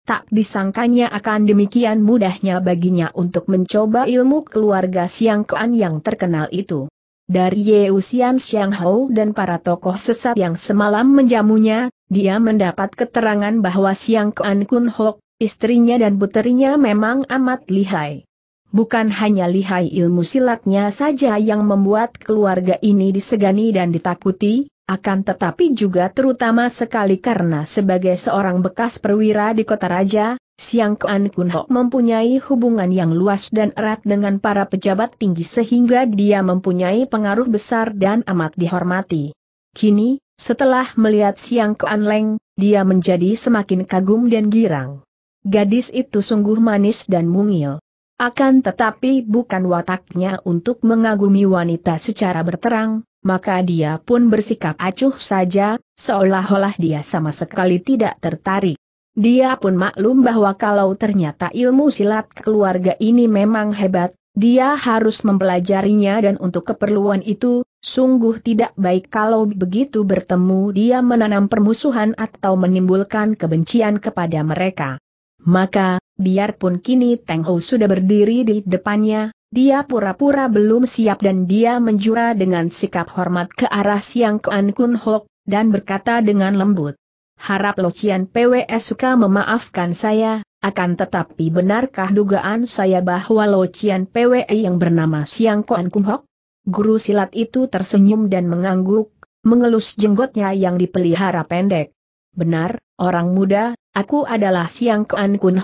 Speaker 1: Tak disangkanya akan demikian mudahnya baginya untuk mencoba ilmu keluarga Siang Kuan yang terkenal itu. Dari Yeusian Xianghou dan para tokoh sesat yang semalam menjamunya, dia mendapat keterangan bahwa Siang Kuan Kun Hok, istrinya dan puterinya memang amat lihai. Bukan hanya lihai ilmu silatnya saja yang membuat keluarga ini disegani dan ditakuti, akan tetapi juga terutama sekali karena sebagai seorang bekas perwira di kota raja, Siang Kuan Kun Ho mempunyai hubungan yang luas dan erat dengan para pejabat tinggi sehingga dia mempunyai pengaruh besar dan amat dihormati. Kini, setelah melihat Siang Kuan Leng, dia menjadi semakin kagum dan girang. Gadis itu sungguh manis dan mungil. Akan tetapi bukan wataknya untuk mengagumi wanita secara berterang, maka dia pun bersikap acuh saja, seolah-olah dia sama sekali tidak tertarik. Dia pun maklum bahwa kalau ternyata ilmu silat keluarga ini memang hebat, dia harus mempelajarinya dan untuk keperluan itu, sungguh tidak baik kalau begitu bertemu dia menanam permusuhan atau menimbulkan kebencian kepada mereka. Maka, biarpun kini Teng Ho sudah berdiri di depannya, dia pura-pura belum siap dan dia menjura dengan sikap hormat ke arah Siang Kuan Kun Hok, dan berkata dengan lembut. Harap Locian PWS suka memaafkan saya, akan tetapi benarkah dugaan saya bahwa Locian PWI yang bernama Siang Koan Kum Guru silat itu tersenyum dan mengangguk, mengelus jenggotnya yang dipelihara pendek. Benar, orang muda, aku adalah Siang Koan Kun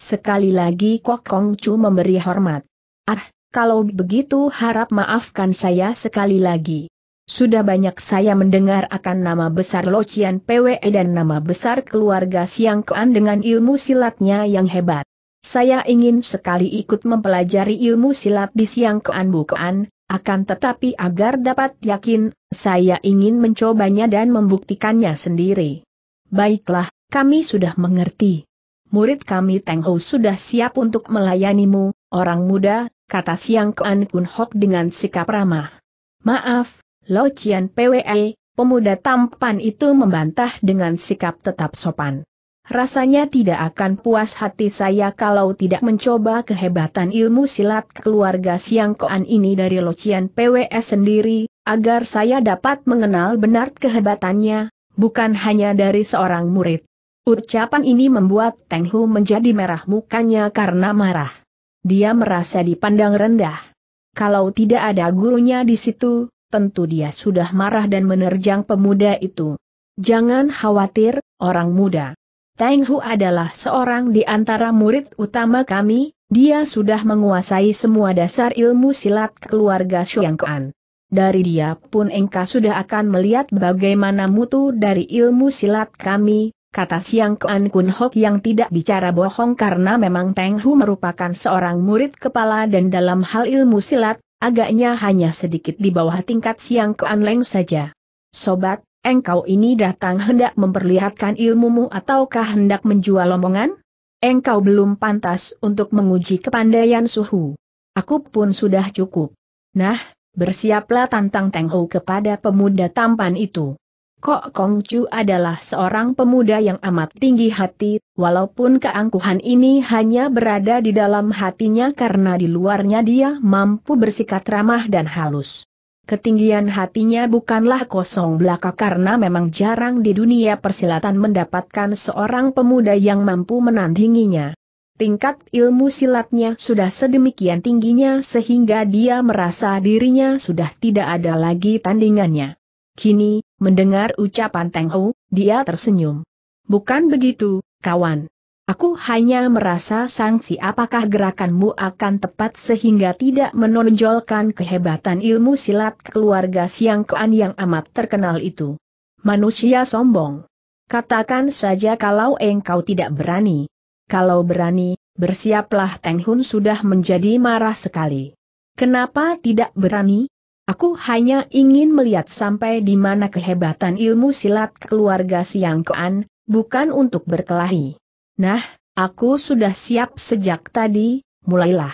Speaker 1: Sekali lagi Kok Kong Chu memberi hormat. Ah, kalau begitu harap maafkan saya sekali lagi. Sudah banyak saya mendengar akan nama besar Locian PWE dan nama besar keluarga Siang Kuan dengan ilmu silatnya yang hebat. Saya ingin sekali ikut mempelajari ilmu silat di Siang Kuan Bukuan, akan tetapi agar dapat yakin, saya ingin mencobanya dan membuktikannya sendiri. Baiklah, kami sudah mengerti. Murid kami Teng Ho sudah siap untuk melayanimu, orang muda, kata Siang Kuan Kun Hok dengan sikap ramah. Maaf, Lo Chien PWE, pemuda tampan itu membantah dengan sikap tetap sopan. Rasanya tidak akan puas hati saya kalau tidak mencoba kehebatan ilmu silat keluarga Siang Koan ini dari Chien PWS sendiri, agar saya dapat mengenal benar kehebatannya, bukan hanya dari seorang murid. Ucapan ini membuat Teng Hu menjadi merah mukanya karena marah. Dia merasa dipandang rendah. Kalau tidak ada gurunya di situ, tentu dia sudah marah dan menerjang pemuda itu. Jangan khawatir, orang muda. Tang Hu adalah seorang di antara murid utama kami, dia sudah menguasai semua dasar ilmu silat keluarga Kuan. Dari dia pun engkau sudah akan melihat bagaimana mutu dari ilmu silat kami, kata Siang Kuan Kun Hok yang tidak bicara bohong karena memang Teng Hu merupakan seorang murid kepala dan dalam hal ilmu silat, Agaknya hanya sedikit di bawah tingkat siang keanleng saja. Sobat, engkau ini datang hendak memperlihatkan ilmumu ataukah hendak menjual omongan? Engkau belum pantas untuk menguji kepandaian suhu. Aku pun sudah cukup. Nah, bersiaplah tantang Teng kepada pemuda tampan itu. Kok Kongcu adalah seorang pemuda yang amat tinggi hati, walaupun keangkuhan ini hanya berada di dalam hatinya karena di luarnya dia mampu bersikap ramah dan halus. Ketinggian hatinya bukanlah kosong belaka karena memang jarang di dunia persilatan mendapatkan seorang pemuda yang mampu menandinginya. Tingkat ilmu silatnya sudah sedemikian tingginya sehingga dia merasa dirinya sudah tidak ada lagi tandingannya. Kini, mendengar ucapan Teng Ho, dia tersenyum. Bukan begitu, kawan. Aku hanya merasa sanksi apakah gerakanmu akan tepat sehingga tidak menonjolkan kehebatan ilmu silat keluarga Siang Kuan yang amat terkenal itu. Manusia sombong. Katakan saja kalau engkau tidak berani. Kalau berani, bersiaplah Teng Hun sudah menjadi marah sekali. Kenapa tidak berani? Aku hanya ingin melihat sampai di mana kehebatan ilmu silat keluarga Siang Koan, bukan untuk berkelahi. Nah, aku sudah siap sejak tadi, mulailah.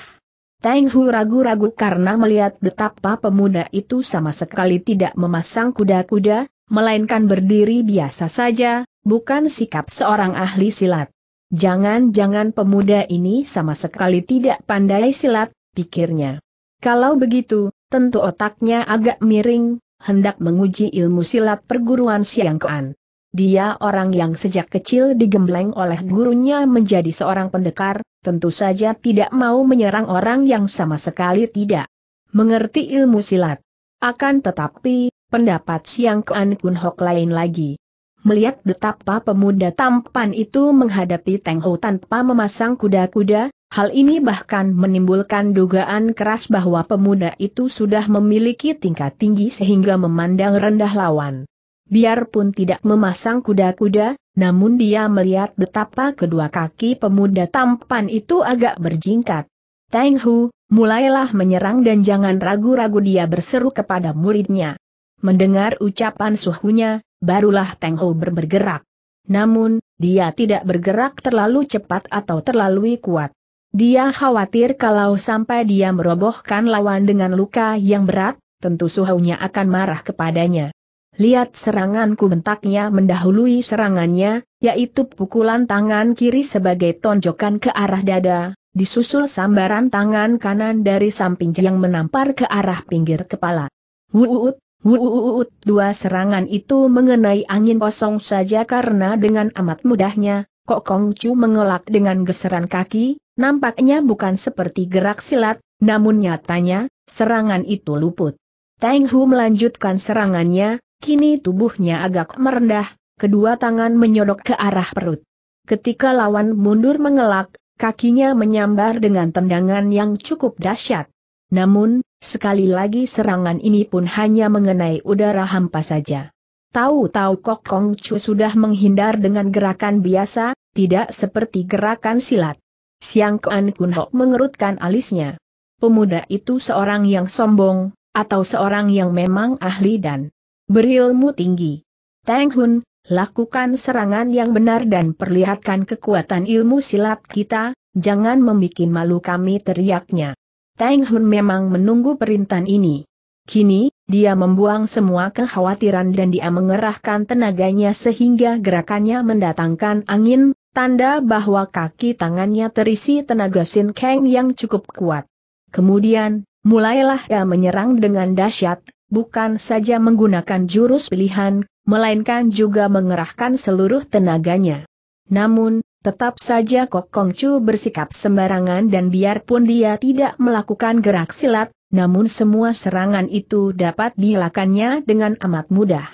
Speaker 1: Teng Hu ragu-ragu karena melihat betapa pemuda itu sama sekali tidak memasang kuda-kuda, melainkan berdiri biasa saja, bukan sikap seorang ahli silat. Jangan-jangan pemuda ini sama sekali tidak pandai silat, pikirnya. Kalau begitu, tentu otaknya agak miring, hendak menguji ilmu silat perguruan Siangkuan. Dia orang yang sejak kecil digembleng oleh gurunya menjadi seorang pendekar, tentu saja tidak mau menyerang orang yang sama sekali tidak mengerti ilmu silat. Akan tetapi, pendapat Siang Kuan Kun Hok lain lagi melihat betapa pemuda tampan itu menghadapi Teng Ho tanpa memasang kuda-kuda, hal ini bahkan menimbulkan dugaan keras bahwa pemuda itu sudah memiliki tingkat tinggi sehingga memandang rendah lawan. Biarpun tidak memasang kuda-kuda, namun dia melihat betapa kedua kaki pemuda tampan itu agak berjingkat. Teng Hu, mulailah menyerang dan jangan ragu-ragu dia berseru kepada muridnya. Mendengar ucapan suhunya, barulah Teng Ho bergerak. Namun, dia tidak bergerak terlalu cepat atau terlalu kuat. Dia khawatir kalau sampai dia merobohkan lawan dengan luka yang berat, tentu suhunya akan marah kepadanya. Lihat seranganku bentaknya mendahului serangannya, yaitu pukulan tangan kiri sebagai tonjokan ke arah dada, disusul sambaran tangan kanan dari samping yang menampar ke arah pinggir kepala. Wuut, Wuut, dua serangan itu mengenai angin kosong saja karena dengan amat mudahnya, Kok Kong Chu mengelak dengan geseran kaki, nampaknya bukan seperti gerak silat, namun nyatanya, serangan itu luput. Tang Hu melanjutkan serangannya, kini tubuhnya agak merendah, kedua tangan menyodok ke arah perut. Ketika lawan mundur mengelak, kakinya menyambar dengan tendangan yang cukup dahsyat. Namun, Sekali lagi serangan ini pun hanya mengenai udara hampa saja. Tahu-tahu Kok Kong Chu sudah menghindar dengan gerakan biasa, tidak seperti gerakan silat. Siang Kuan Kun Hok mengerutkan alisnya. Pemuda itu seorang yang sombong, atau seorang yang memang ahli dan berilmu tinggi. tang Hun, lakukan serangan yang benar dan perlihatkan kekuatan ilmu silat kita, jangan membuat malu kami teriaknya. Tang Hun memang menunggu perintah ini. Kini, dia membuang semua kekhawatiran dan dia mengerahkan tenaganya sehingga gerakannya mendatangkan angin, tanda bahwa kaki tangannya terisi tenaga Sin Kang yang cukup kuat. Kemudian, mulailah ia menyerang dengan dahsyat, bukan saja menggunakan jurus pilihan, melainkan juga mengerahkan seluruh tenaganya. Namun, Tetap saja Kok Kong Chu bersikap sembarangan dan biarpun dia tidak melakukan gerak silat, namun semua serangan itu dapat dilakannya dengan amat mudah.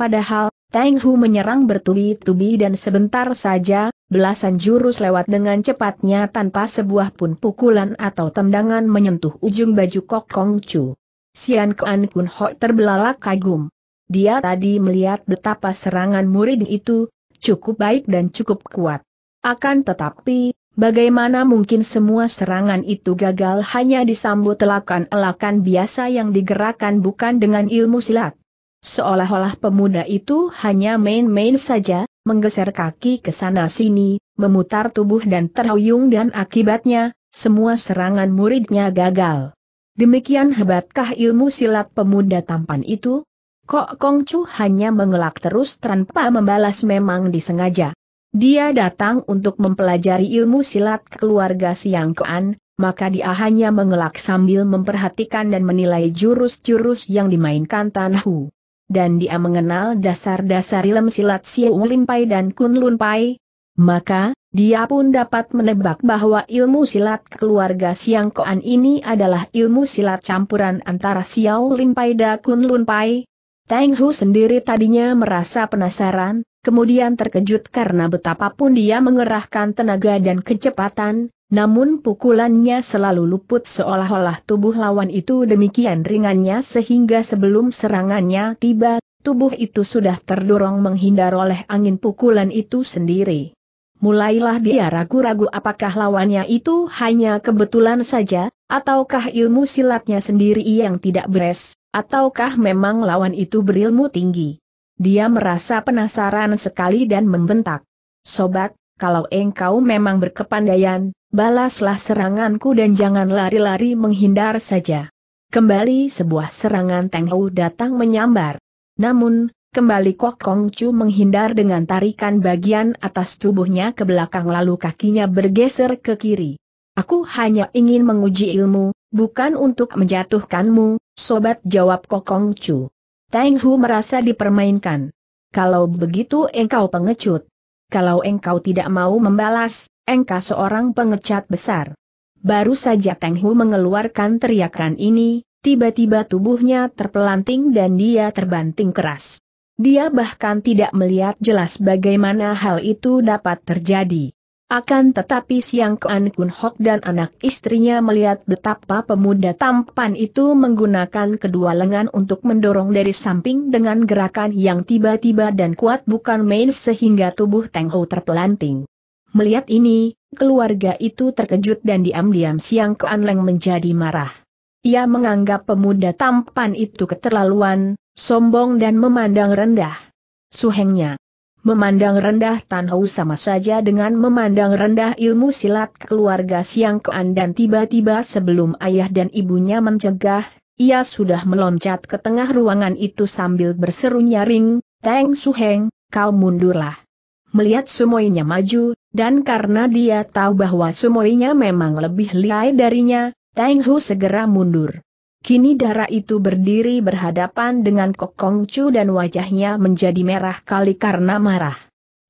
Speaker 1: Padahal, Tang Hu menyerang bertubi-tubi dan sebentar saja, belasan jurus lewat dengan cepatnya tanpa sebuah pun pukulan atau tendangan menyentuh ujung baju Kok Kong Chu. Sian Kuan Kun Ho terbelalak kagum. Dia tadi melihat betapa serangan murid itu, cukup baik dan cukup kuat. Akan tetapi, bagaimana mungkin semua serangan itu gagal hanya disambut elakan-elakan biasa yang digerakkan bukan dengan ilmu silat. Seolah-olah pemuda itu hanya main-main saja, menggeser kaki ke sana-sini, memutar tubuh dan terhuyung dan akibatnya, semua serangan muridnya gagal. Demikian hebatkah ilmu silat pemuda tampan itu? Kok Kongcu hanya mengelak terus tanpa membalas memang disengaja. Dia datang untuk mempelajari ilmu silat keluarga Siang Kean, maka dia hanya mengelak sambil memperhatikan dan menilai jurus-jurus yang dimainkan Tan Hu. Dan dia mengenal dasar-dasar ilmu silat Siu Lin Pai dan Kun Lun Pai. Maka, dia pun dapat menebak bahwa ilmu silat keluarga Siang Koan ini adalah ilmu silat campuran antara Xiao Lin Pai dan Kun Lun Pai. Tang Hu sendiri tadinya merasa penasaran, kemudian terkejut karena betapapun dia mengerahkan tenaga dan kecepatan, namun pukulannya selalu luput seolah-olah tubuh lawan itu demikian ringannya sehingga sebelum serangannya tiba, tubuh itu sudah terdorong menghindar oleh angin pukulan itu sendiri. Mulailah dia ragu-ragu apakah lawannya itu hanya kebetulan saja, ataukah ilmu silatnya sendiri yang tidak beres, ataukah memang lawan itu berilmu tinggi. Dia merasa penasaran sekali dan membentak. Sobat, kalau engkau memang berkepandaian, balaslah seranganku dan jangan lari-lari menghindar saja. Kembali sebuah serangan Teng Hou datang menyambar. Namun, kembali Kok Kong Chu menghindar dengan tarikan bagian atas tubuhnya ke belakang lalu kakinya bergeser ke kiri. Aku hanya ingin menguji ilmu, bukan untuk menjatuhkanmu, sobat jawab Kok Kong Chu. Tang Hu merasa dipermainkan. Kalau begitu engkau pengecut. Kalau engkau tidak mau membalas, engkau seorang pengecat besar. Baru saja Tang Hu mengeluarkan teriakan ini, tiba-tiba tubuhnya terpelanting dan dia terbanting keras. Dia bahkan tidak melihat jelas bagaimana hal itu dapat terjadi. Akan tetapi Siang Kuan Kun Hok dan anak istrinya melihat betapa pemuda tampan itu menggunakan kedua lengan untuk mendorong dari samping dengan gerakan yang tiba-tiba dan kuat bukan main sehingga tubuh Teng Ho terpelanting. Melihat ini, keluarga itu terkejut dan diam-diam Siang Kuan Leng menjadi marah. Ia menganggap pemuda tampan itu keterlaluan, sombong dan memandang rendah. Suhengnya, Memandang rendah Tan Hou sama saja dengan memandang rendah ilmu silat keluarga Siang Kean dan tiba-tiba sebelum ayah dan ibunya mencegah, ia sudah meloncat ke tengah ruangan itu sambil berseru nyaring, Teng Su Heng, kau mundurlah. Melihat semuanya maju, dan karena dia tahu bahwa semuanya memang lebih lihai darinya, Teng Hu segera mundur. Kini darah itu berdiri berhadapan dengan Kokong Chu dan wajahnya menjadi merah kali karena marah.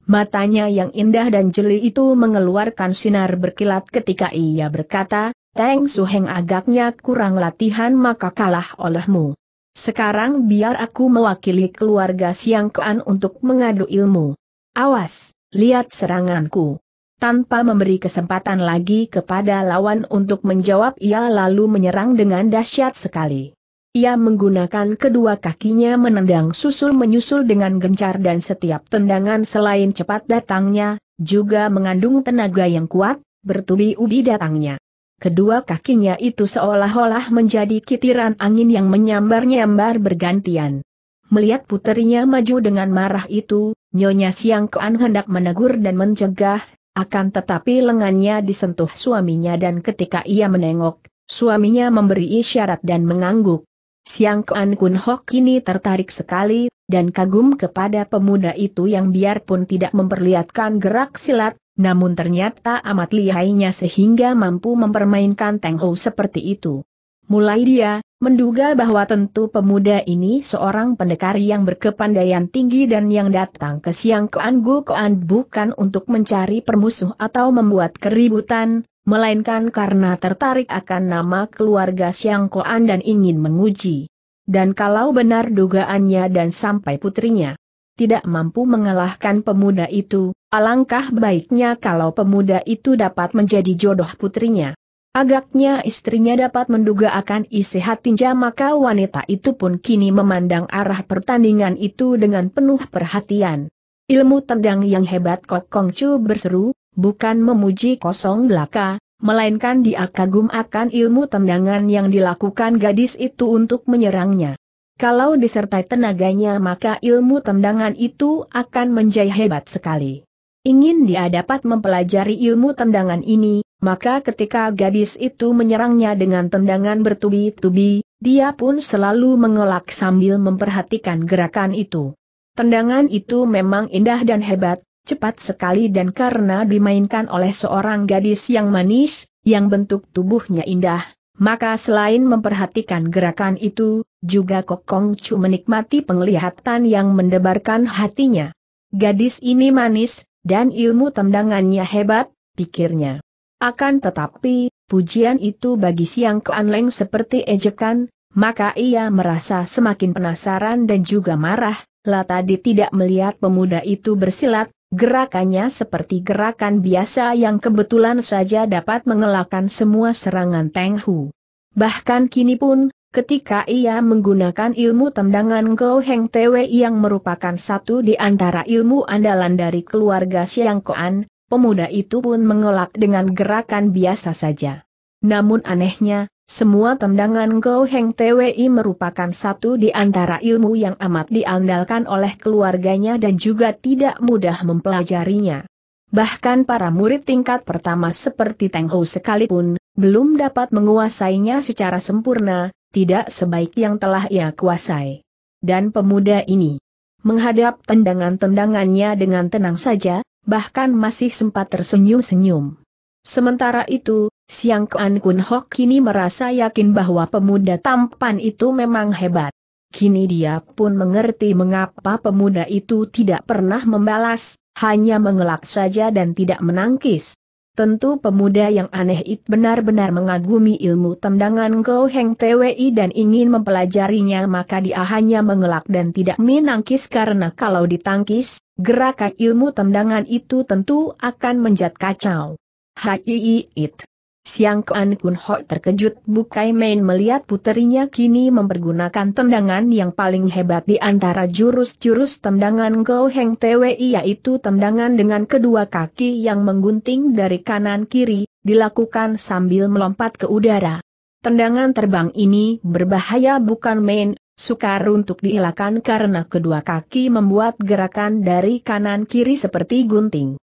Speaker 1: Matanya yang indah dan jeli itu mengeluarkan sinar berkilat ketika ia berkata, Teng Suheng agaknya kurang latihan maka kalah olehmu. Sekarang biar aku mewakili keluarga Siang Kean untuk mengadu ilmu. Awas, lihat seranganku. Tanpa memberi kesempatan lagi kepada lawan untuk menjawab ia lalu menyerang dengan dahsyat sekali. Ia menggunakan kedua kakinya menendang susul-menyusul dengan gencar dan setiap tendangan selain cepat datangnya, juga mengandung tenaga yang kuat, bertubi-ubi datangnya. Kedua kakinya itu seolah-olah menjadi kitiran angin yang menyambar-nyambar bergantian. Melihat puterinya maju dengan marah itu, Nyonya Siang Kean hendak menegur dan mencegah, akan tetapi lengannya disentuh suaminya dan ketika ia menengok, suaminya memberi isyarat dan mengangguk. Siang Kuan Kun Hok kini tertarik sekali, dan kagum kepada pemuda itu yang biarpun tidak memperlihatkan gerak silat, namun ternyata amat lihainya sehingga mampu mempermainkan Teng Ho seperti itu. Mulai dia, menduga bahwa tentu pemuda ini seorang pendekar yang berkepandaian tinggi dan yang datang ke siang Koan Gu Koan bukan untuk mencari permusuh atau membuat keributan, melainkan karena tertarik akan nama keluarga siang Koan dan ingin menguji. Dan kalau benar dugaannya dan sampai putrinya tidak mampu mengalahkan pemuda itu, alangkah baiknya kalau pemuda itu dapat menjadi jodoh putrinya. Agaknya istrinya dapat menduga akan isi hatinya maka wanita itu pun kini memandang arah pertandingan itu dengan penuh perhatian. Ilmu tendang yang hebat Kok Kong Chu berseru, bukan memuji kosong belaka, melainkan dia kagum akan ilmu tendangan yang dilakukan gadis itu untuk menyerangnya. Kalau disertai tenaganya maka ilmu tendangan itu akan menjadi hebat sekali. Ingin dia dapat mempelajari ilmu tendangan ini, maka ketika gadis itu menyerangnya dengan tendangan bertubi-tubi, dia pun selalu mengelak sambil memperhatikan gerakan itu. Tendangan itu memang indah dan hebat, cepat sekali dan karena dimainkan oleh seorang gadis yang manis, yang bentuk tubuhnya indah, maka selain memperhatikan gerakan itu, juga Kokong Chu menikmati penglihatan yang mendebarkan hatinya. Gadis ini manis, dan ilmu tendangannya hebat, pikirnya. Akan tetapi, pujian itu bagi Siang leng seperti ejekan, maka ia merasa semakin penasaran dan juga marah, Latadi tidak melihat pemuda itu bersilat, Gerakannya seperti gerakan biasa yang kebetulan saja dapat mengelakkan semua serangan Teng Hu. Bahkan kini pun, ketika ia menggunakan ilmu tendangan Go Heng Tewe yang merupakan satu di antara ilmu andalan dari keluarga Siang Koan, pemuda itu pun mengelak dengan gerakan biasa saja. Namun anehnya, semua tendangan Go Heng Twi merupakan satu di antara ilmu yang amat diandalkan oleh keluarganya dan juga tidak mudah mempelajarinya. Bahkan para murid tingkat pertama seperti Teng Ho sekalipun, belum dapat menguasainya secara sempurna, tidak sebaik yang telah ia kuasai. Dan pemuda ini menghadap tendangan-tendangannya dengan tenang saja, bahkan masih sempat tersenyum-senyum. Sementara itu, Siang Kuan Kun Hok kini merasa yakin bahwa pemuda tampan itu memang hebat. Kini dia pun mengerti mengapa pemuda itu tidak pernah membalas, hanya mengelak saja dan tidak menangkis. Tentu pemuda yang aneh itu benar-benar mengagumi ilmu tendangan Go Heng Twi dan ingin mempelajarinya maka dia hanya mengelak dan tidak menangkis karena kalau ditangkis, gerakan ilmu tendangan itu tentu akan menjat kacau. Hai it. Siang Kuan Kun Ho terkejut bukai main melihat puterinya kini mempergunakan tendangan yang paling hebat di antara jurus-jurus tendangan Go Heng yaitu tendangan dengan kedua kaki yang menggunting dari kanan kiri, dilakukan sambil melompat ke udara. Tendangan terbang ini berbahaya bukan main, sukar untuk dielakkan karena kedua kaki membuat gerakan dari kanan kiri seperti gunting.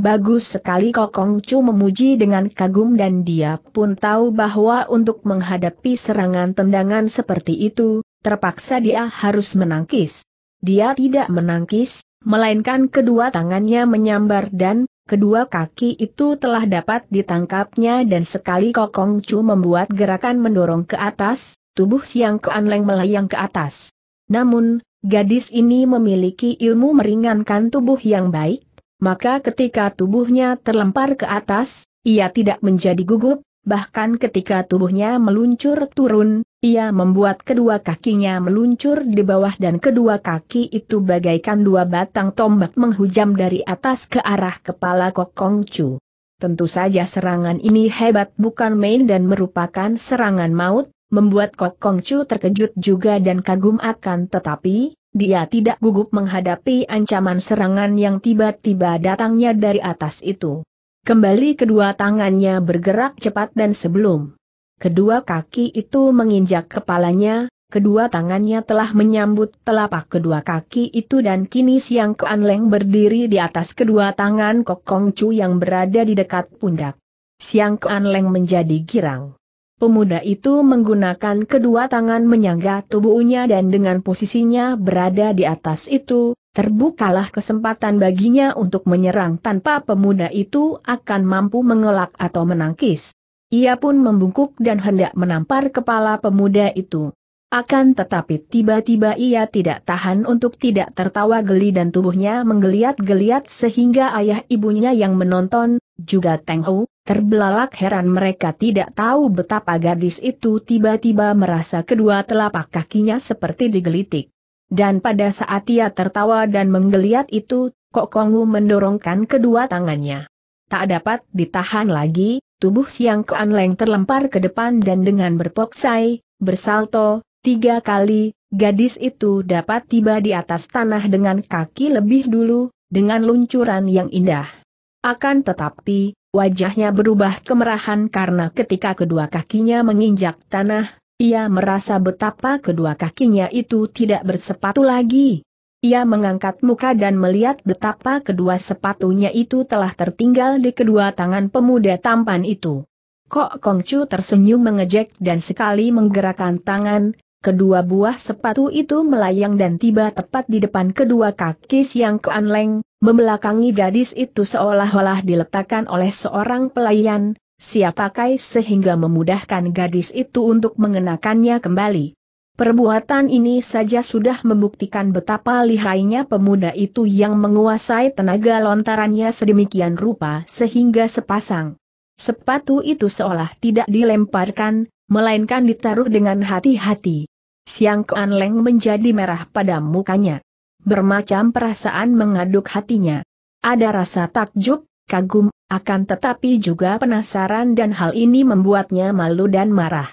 Speaker 1: Bagus sekali Kokong Chu memuji dengan kagum dan dia pun tahu bahwa untuk menghadapi serangan tendangan seperti itu, terpaksa dia harus menangkis. Dia tidak menangkis, melainkan kedua tangannya menyambar dan kedua kaki itu telah dapat ditangkapnya dan sekali Kokong Chu membuat gerakan mendorong ke atas, tubuh Siang Keanleng melayang ke atas. Namun, gadis ini memiliki ilmu meringankan tubuh yang baik, maka ketika tubuhnya terlempar ke atas, ia tidak menjadi gugup, bahkan ketika tubuhnya meluncur turun, ia membuat kedua kakinya meluncur di bawah dan kedua kaki itu bagaikan dua batang tombak menghujam dari atas ke arah kepala Kokong Chu. Tentu saja serangan ini hebat bukan main dan merupakan serangan maut, membuat Kokong Chu terkejut juga dan kagum akan tetapi, dia tidak gugup menghadapi ancaman serangan yang tiba-tiba datangnya dari atas itu. Kembali kedua tangannya bergerak cepat dan sebelum kedua kaki itu menginjak kepalanya, kedua tangannya telah menyambut telapak kedua kaki itu dan kini Siang leng berdiri di atas kedua tangan Kokong Chu yang berada di dekat pundak. Siang leng menjadi girang. Pemuda itu menggunakan kedua tangan menyangga tubuhnya dan dengan posisinya berada di atas itu, terbukalah kesempatan baginya untuk menyerang tanpa pemuda itu akan mampu mengelak atau menangkis. Ia pun membungkuk dan hendak menampar kepala pemuda itu. Akan tetapi tiba-tiba ia tidak tahan untuk tidak tertawa geli dan tubuhnya menggeliat-geliat sehingga ayah ibunya yang menonton, juga Teng terbelalak heran mereka tidak tahu betapa gadis itu tiba-tiba merasa kedua telapak kakinya seperti digelitik. Dan pada saat ia tertawa dan menggeliat itu, Kok Kongu mendorongkan kedua tangannya. Tak dapat ditahan lagi, tubuh Siang Kean Leng terlempar ke depan dan dengan berpoksai, bersalto, tiga kali, gadis itu dapat tiba di atas tanah dengan kaki lebih dulu, dengan luncuran yang indah. Akan tetapi, wajahnya berubah kemerahan karena ketika kedua kakinya menginjak tanah, ia merasa betapa kedua kakinya itu tidak bersepatu lagi. Ia mengangkat muka dan melihat betapa kedua sepatunya itu telah tertinggal di kedua tangan pemuda tampan itu. Kok Kongcu tersenyum mengejek dan sekali menggerakkan tangan, kedua buah sepatu itu melayang dan tiba tepat di depan kedua kaki Siang Keanleng, membelakangi gadis itu seolah-olah diletakkan oleh seorang pelayan, siap pakai sehingga memudahkan gadis itu untuk mengenakannya kembali. Perbuatan ini saja sudah membuktikan betapa lihainya pemuda itu yang menguasai tenaga lontarannya sedemikian rupa sehingga sepasang sepatu itu seolah tidak dilemparkan, melainkan ditaruh dengan hati-hati. Siang Kuan Leng menjadi merah pada mukanya. Bermacam perasaan mengaduk hatinya. Ada rasa takjub, kagum, akan tetapi juga penasaran dan hal ini membuatnya malu dan marah.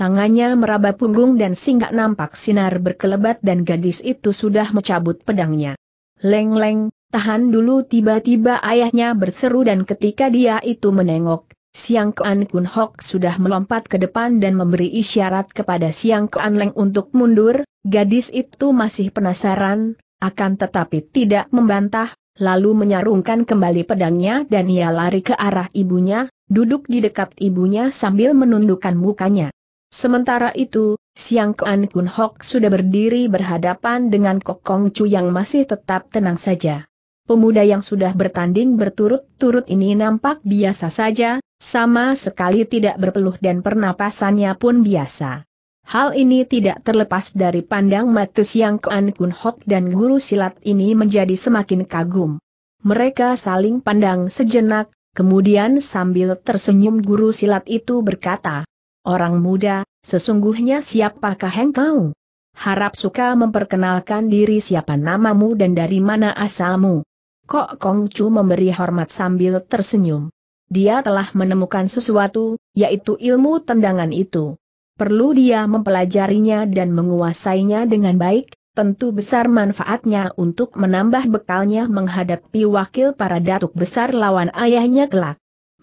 Speaker 1: Tangannya meraba punggung dan singgah nampak sinar berkelebat dan gadis itu sudah mencabut pedangnya. Leng-leng, tahan dulu tiba-tiba ayahnya berseru dan ketika dia itu menengok, Siang Kuan Kun Hok sudah melompat ke depan dan memberi isyarat kepada Siang Kuan Leng untuk mundur, gadis itu masih penasaran, akan tetapi tidak membantah, lalu menyarungkan kembali pedangnya dan ia lari ke arah ibunya, duduk di dekat ibunya sambil menundukkan mukanya. Sementara itu, Siang Kuan Kun Hok sudah berdiri berhadapan dengan Kokong Chu yang masih tetap tenang saja. Pemuda yang sudah bertanding berturut-turut ini nampak biasa saja, sama sekali tidak berpeluh dan pernapasannya pun biasa. Hal ini tidak terlepas dari pandang Matus yang Kuan Kun Hok dan guru silat ini menjadi semakin kagum. Mereka saling pandang sejenak, kemudian sambil tersenyum guru silat itu berkata, Orang muda, sesungguhnya siapakah engkau? Harap suka memperkenalkan diri siapa namamu dan dari mana asalmu. Kok Kongcu memberi hormat sambil tersenyum. Dia telah menemukan sesuatu, yaitu ilmu tendangan itu. Perlu dia mempelajarinya dan menguasainya dengan baik, tentu besar manfaatnya untuk menambah bekalnya menghadapi wakil para datuk besar lawan ayahnya kelak.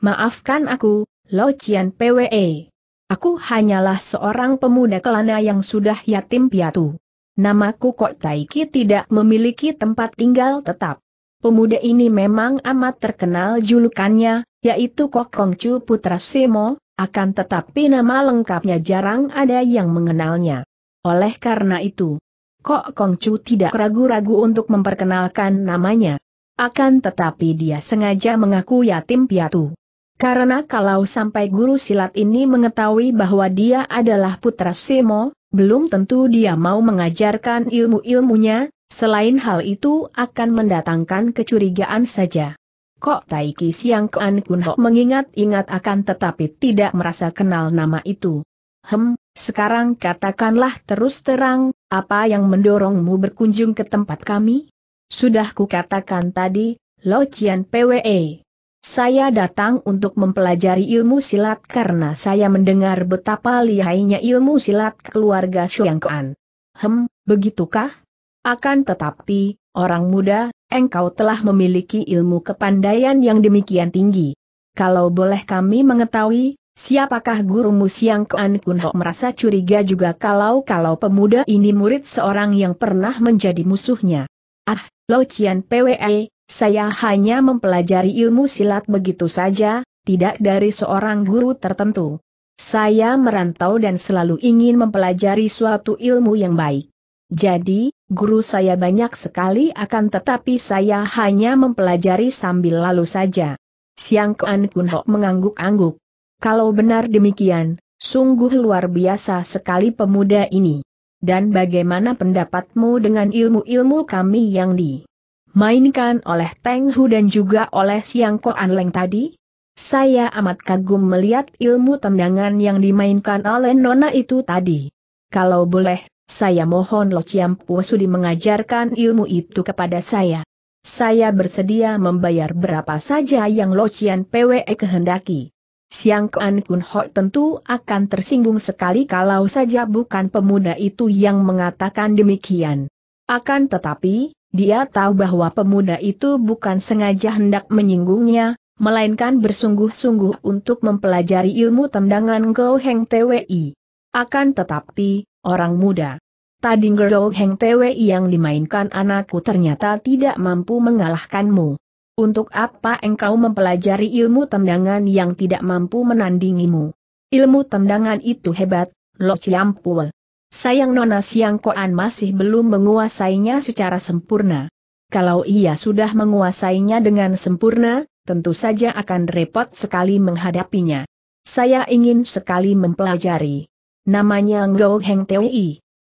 Speaker 1: Maafkan aku, Lo Chian PWE. Aku hanyalah seorang pemuda kelana yang sudah yatim piatu. Namaku Kok Taiki tidak memiliki tempat tinggal tetap. Pemuda ini memang amat terkenal julukannya, yaitu Kong Chu Putra Semo, akan tetapi nama lengkapnya jarang ada yang mengenalnya. Oleh karena itu, Kong Chu tidak ragu-ragu untuk memperkenalkan namanya. Akan tetapi dia sengaja mengaku yatim piatu. Karena kalau sampai guru silat ini mengetahui bahwa dia adalah putra Semo, belum tentu dia mau mengajarkan ilmu-ilmunya, Selain hal itu akan mendatangkan kecurigaan saja. Kok Taiki Siang Kuan Kun mengingat-ingat akan tetapi tidak merasa kenal nama itu. Hem, sekarang katakanlah terus terang, apa yang mendorongmu berkunjung ke tempat kami? Sudah kukatakan tadi, Lo Chian PWE. Saya datang untuk mempelajari ilmu silat karena saya mendengar betapa lihainya ilmu silat keluarga Siang Kuan. Hem, begitukah? Akan tetapi, orang muda, engkau telah memiliki ilmu kepandaian yang demikian tinggi. Kalau boleh kami mengetahui, siapakah gurumu Siang Kuan Kun Ho merasa curiga juga kalau-kalau pemuda ini murid seorang yang pernah menjadi musuhnya. Ah, Lo Cian PWE, saya hanya mempelajari ilmu silat begitu saja, tidak dari seorang guru tertentu. Saya merantau dan selalu ingin mempelajari suatu ilmu yang baik. Jadi, guru saya banyak sekali akan tetapi saya hanya mempelajari sambil lalu saja. Siang Kuan Kun Ho mengangguk-angguk. Kalau benar demikian, sungguh luar biasa sekali pemuda ini. Dan bagaimana pendapatmu dengan ilmu-ilmu kami yang dimainkan oleh Teng Hu dan juga oleh Siang Kuan Leng tadi? Saya amat kagum melihat ilmu tendangan yang dimainkan oleh Nona itu tadi. Kalau boleh saya mohon Lo Chiampu Sudi mengajarkan ilmu itu kepada saya. Saya bersedia membayar berapa saja yang Lo Chiam PWE kehendaki. Siang Kuan Kun Ho tentu akan tersinggung sekali kalau saja bukan pemuda itu yang mengatakan demikian. Akan tetapi, dia tahu bahwa pemuda itu bukan sengaja hendak menyinggungnya, melainkan bersungguh-sungguh untuk mempelajari ilmu tendangan Go Heng TWI. Akan tetapi, orang muda. tadi Gerdo Heng Tewe yang dimainkan anakku ternyata tidak mampu mengalahkanmu. Untuk apa engkau mempelajari ilmu tendangan yang tidak mampu menandingimu? Ilmu tendangan itu hebat, Lo Ciampul. Sayang Nona Siang Koan masih belum menguasainya secara sempurna. Kalau ia sudah menguasainya dengan sempurna, tentu saja akan repot sekali menghadapinya. Saya ingin sekali mempelajari. Namanya Ngo Heng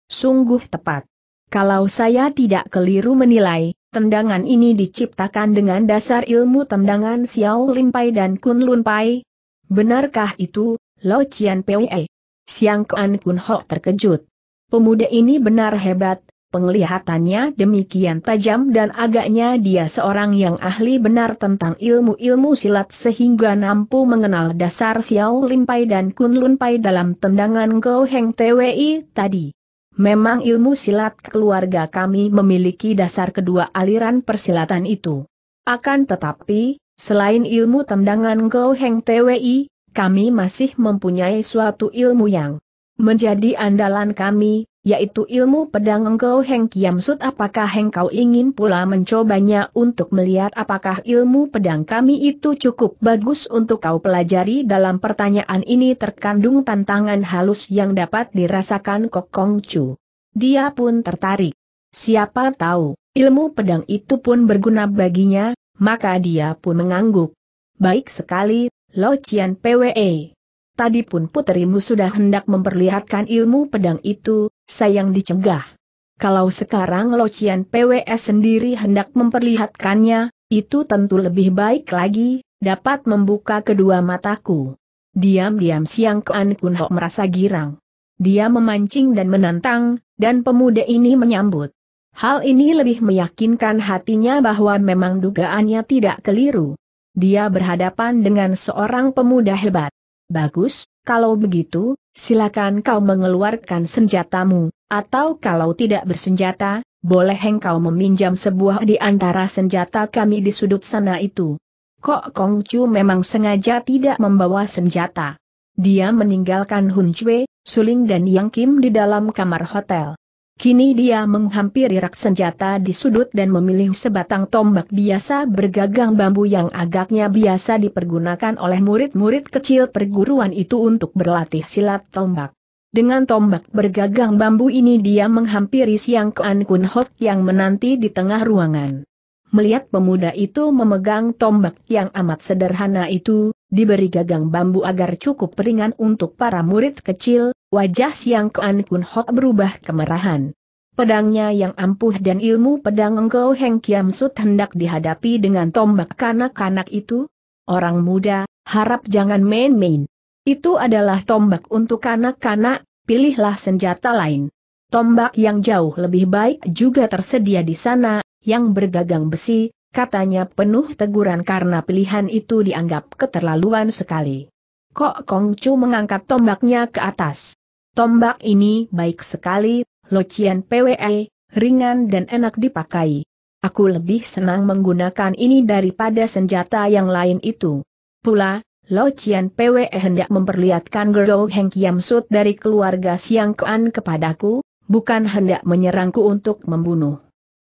Speaker 1: Sungguh tepat. Kalau saya tidak keliru menilai, tendangan ini diciptakan dengan dasar ilmu tendangan Xiao Limpai dan Kun Pai. Benarkah itu, Lo Chian Pwe? Siang Kuan Kun Ho terkejut. Pemuda ini benar hebat, Penglihatannya demikian tajam dan agaknya dia seorang yang ahli benar tentang ilmu-ilmu silat sehingga mampu mengenal dasar Xiao Limpai dan Kun Lunpai dalam tendangan Go Heng TWI tadi. Memang ilmu silat keluarga kami memiliki dasar kedua aliran persilatan itu. Akan tetapi, selain ilmu tendangan Go Heng TWI, kami masih mempunyai suatu ilmu yang menjadi andalan kami, yaitu ilmu pedang engkau Heng Kiam Sut apakah engkau ingin pula mencobanya untuk melihat apakah ilmu pedang kami itu cukup bagus untuk kau pelajari dalam pertanyaan ini terkandung tantangan halus yang dapat dirasakan Kong Chu. Dia pun tertarik. Siapa tahu, ilmu pedang itu pun berguna baginya, maka dia pun mengangguk. Baik sekali, Lo Chian PWE. Tadi pun puterimu sudah hendak memperlihatkan ilmu pedang itu, sayang dicegah. Kalau sekarang Locian PWS sendiri hendak memperlihatkannya, itu tentu lebih baik lagi, dapat membuka kedua mataku. Diam-diam Siang Kean Kunho merasa girang. Dia memancing dan menantang, dan pemuda ini menyambut. Hal ini lebih meyakinkan hatinya bahwa memang dugaannya tidak keliru. Dia berhadapan dengan seorang pemuda hebat. Bagus, kalau begitu, silakan kau mengeluarkan senjatamu, atau kalau tidak bersenjata, boleh engkau meminjam sebuah di antara senjata kami di sudut sana itu. Kok Kong Chu memang sengaja tidak membawa senjata. Dia meninggalkan Hun Chue, Suling dan Yang Kim di dalam kamar hotel. Kini dia menghampiri rak senjata di sudut dan memilih sebatang tombak biasa bergagang bambu yang agaknya biasa dipergunakan oleh murid-murid kecil perguruan itu untuk berlatih silat tombak. Dengan tombak bergagang bambu ini dia menghampiri Siang Kuan Kun Hok yang menanti di tengah ruangan. Melihat pemuda itu memegang tombak yang amat sederhana itu, diberi gagang bambu agar cukup peringan untuk para murid kecil, wajah Siang Kuan Kun Hok berubah kemerahan. Pedangnya yang ampuh dan ilmu pedang Engkau Heng Kiam Sut hendak dihadapi dengan tombak kanak-kanak itu? Orang muda, harap jangan main-main. Itu adalah tombak untuk kanak-kanak, pilihlah senjata lain. Tombak yang jauh lebih baik juga tersedia di sana, yang bergagang besi, Katanya penuh teguran karena pilihan itu dianggap keterlaluan sekali. Kok Kong Chu mengangkat tombaknya ke atas. Tombak ini baik sekali, locian PWE, ringan dan enak dipakai. Aku lebih senang menggunakan ini daripada senjata yang lain itu. Pula, locian PWE hendak memperlihatkan Gergo Heng Kiam Sut dari keluarga Siang Kuan kepadaku, bukan hendak menyerangku untuk membunuh.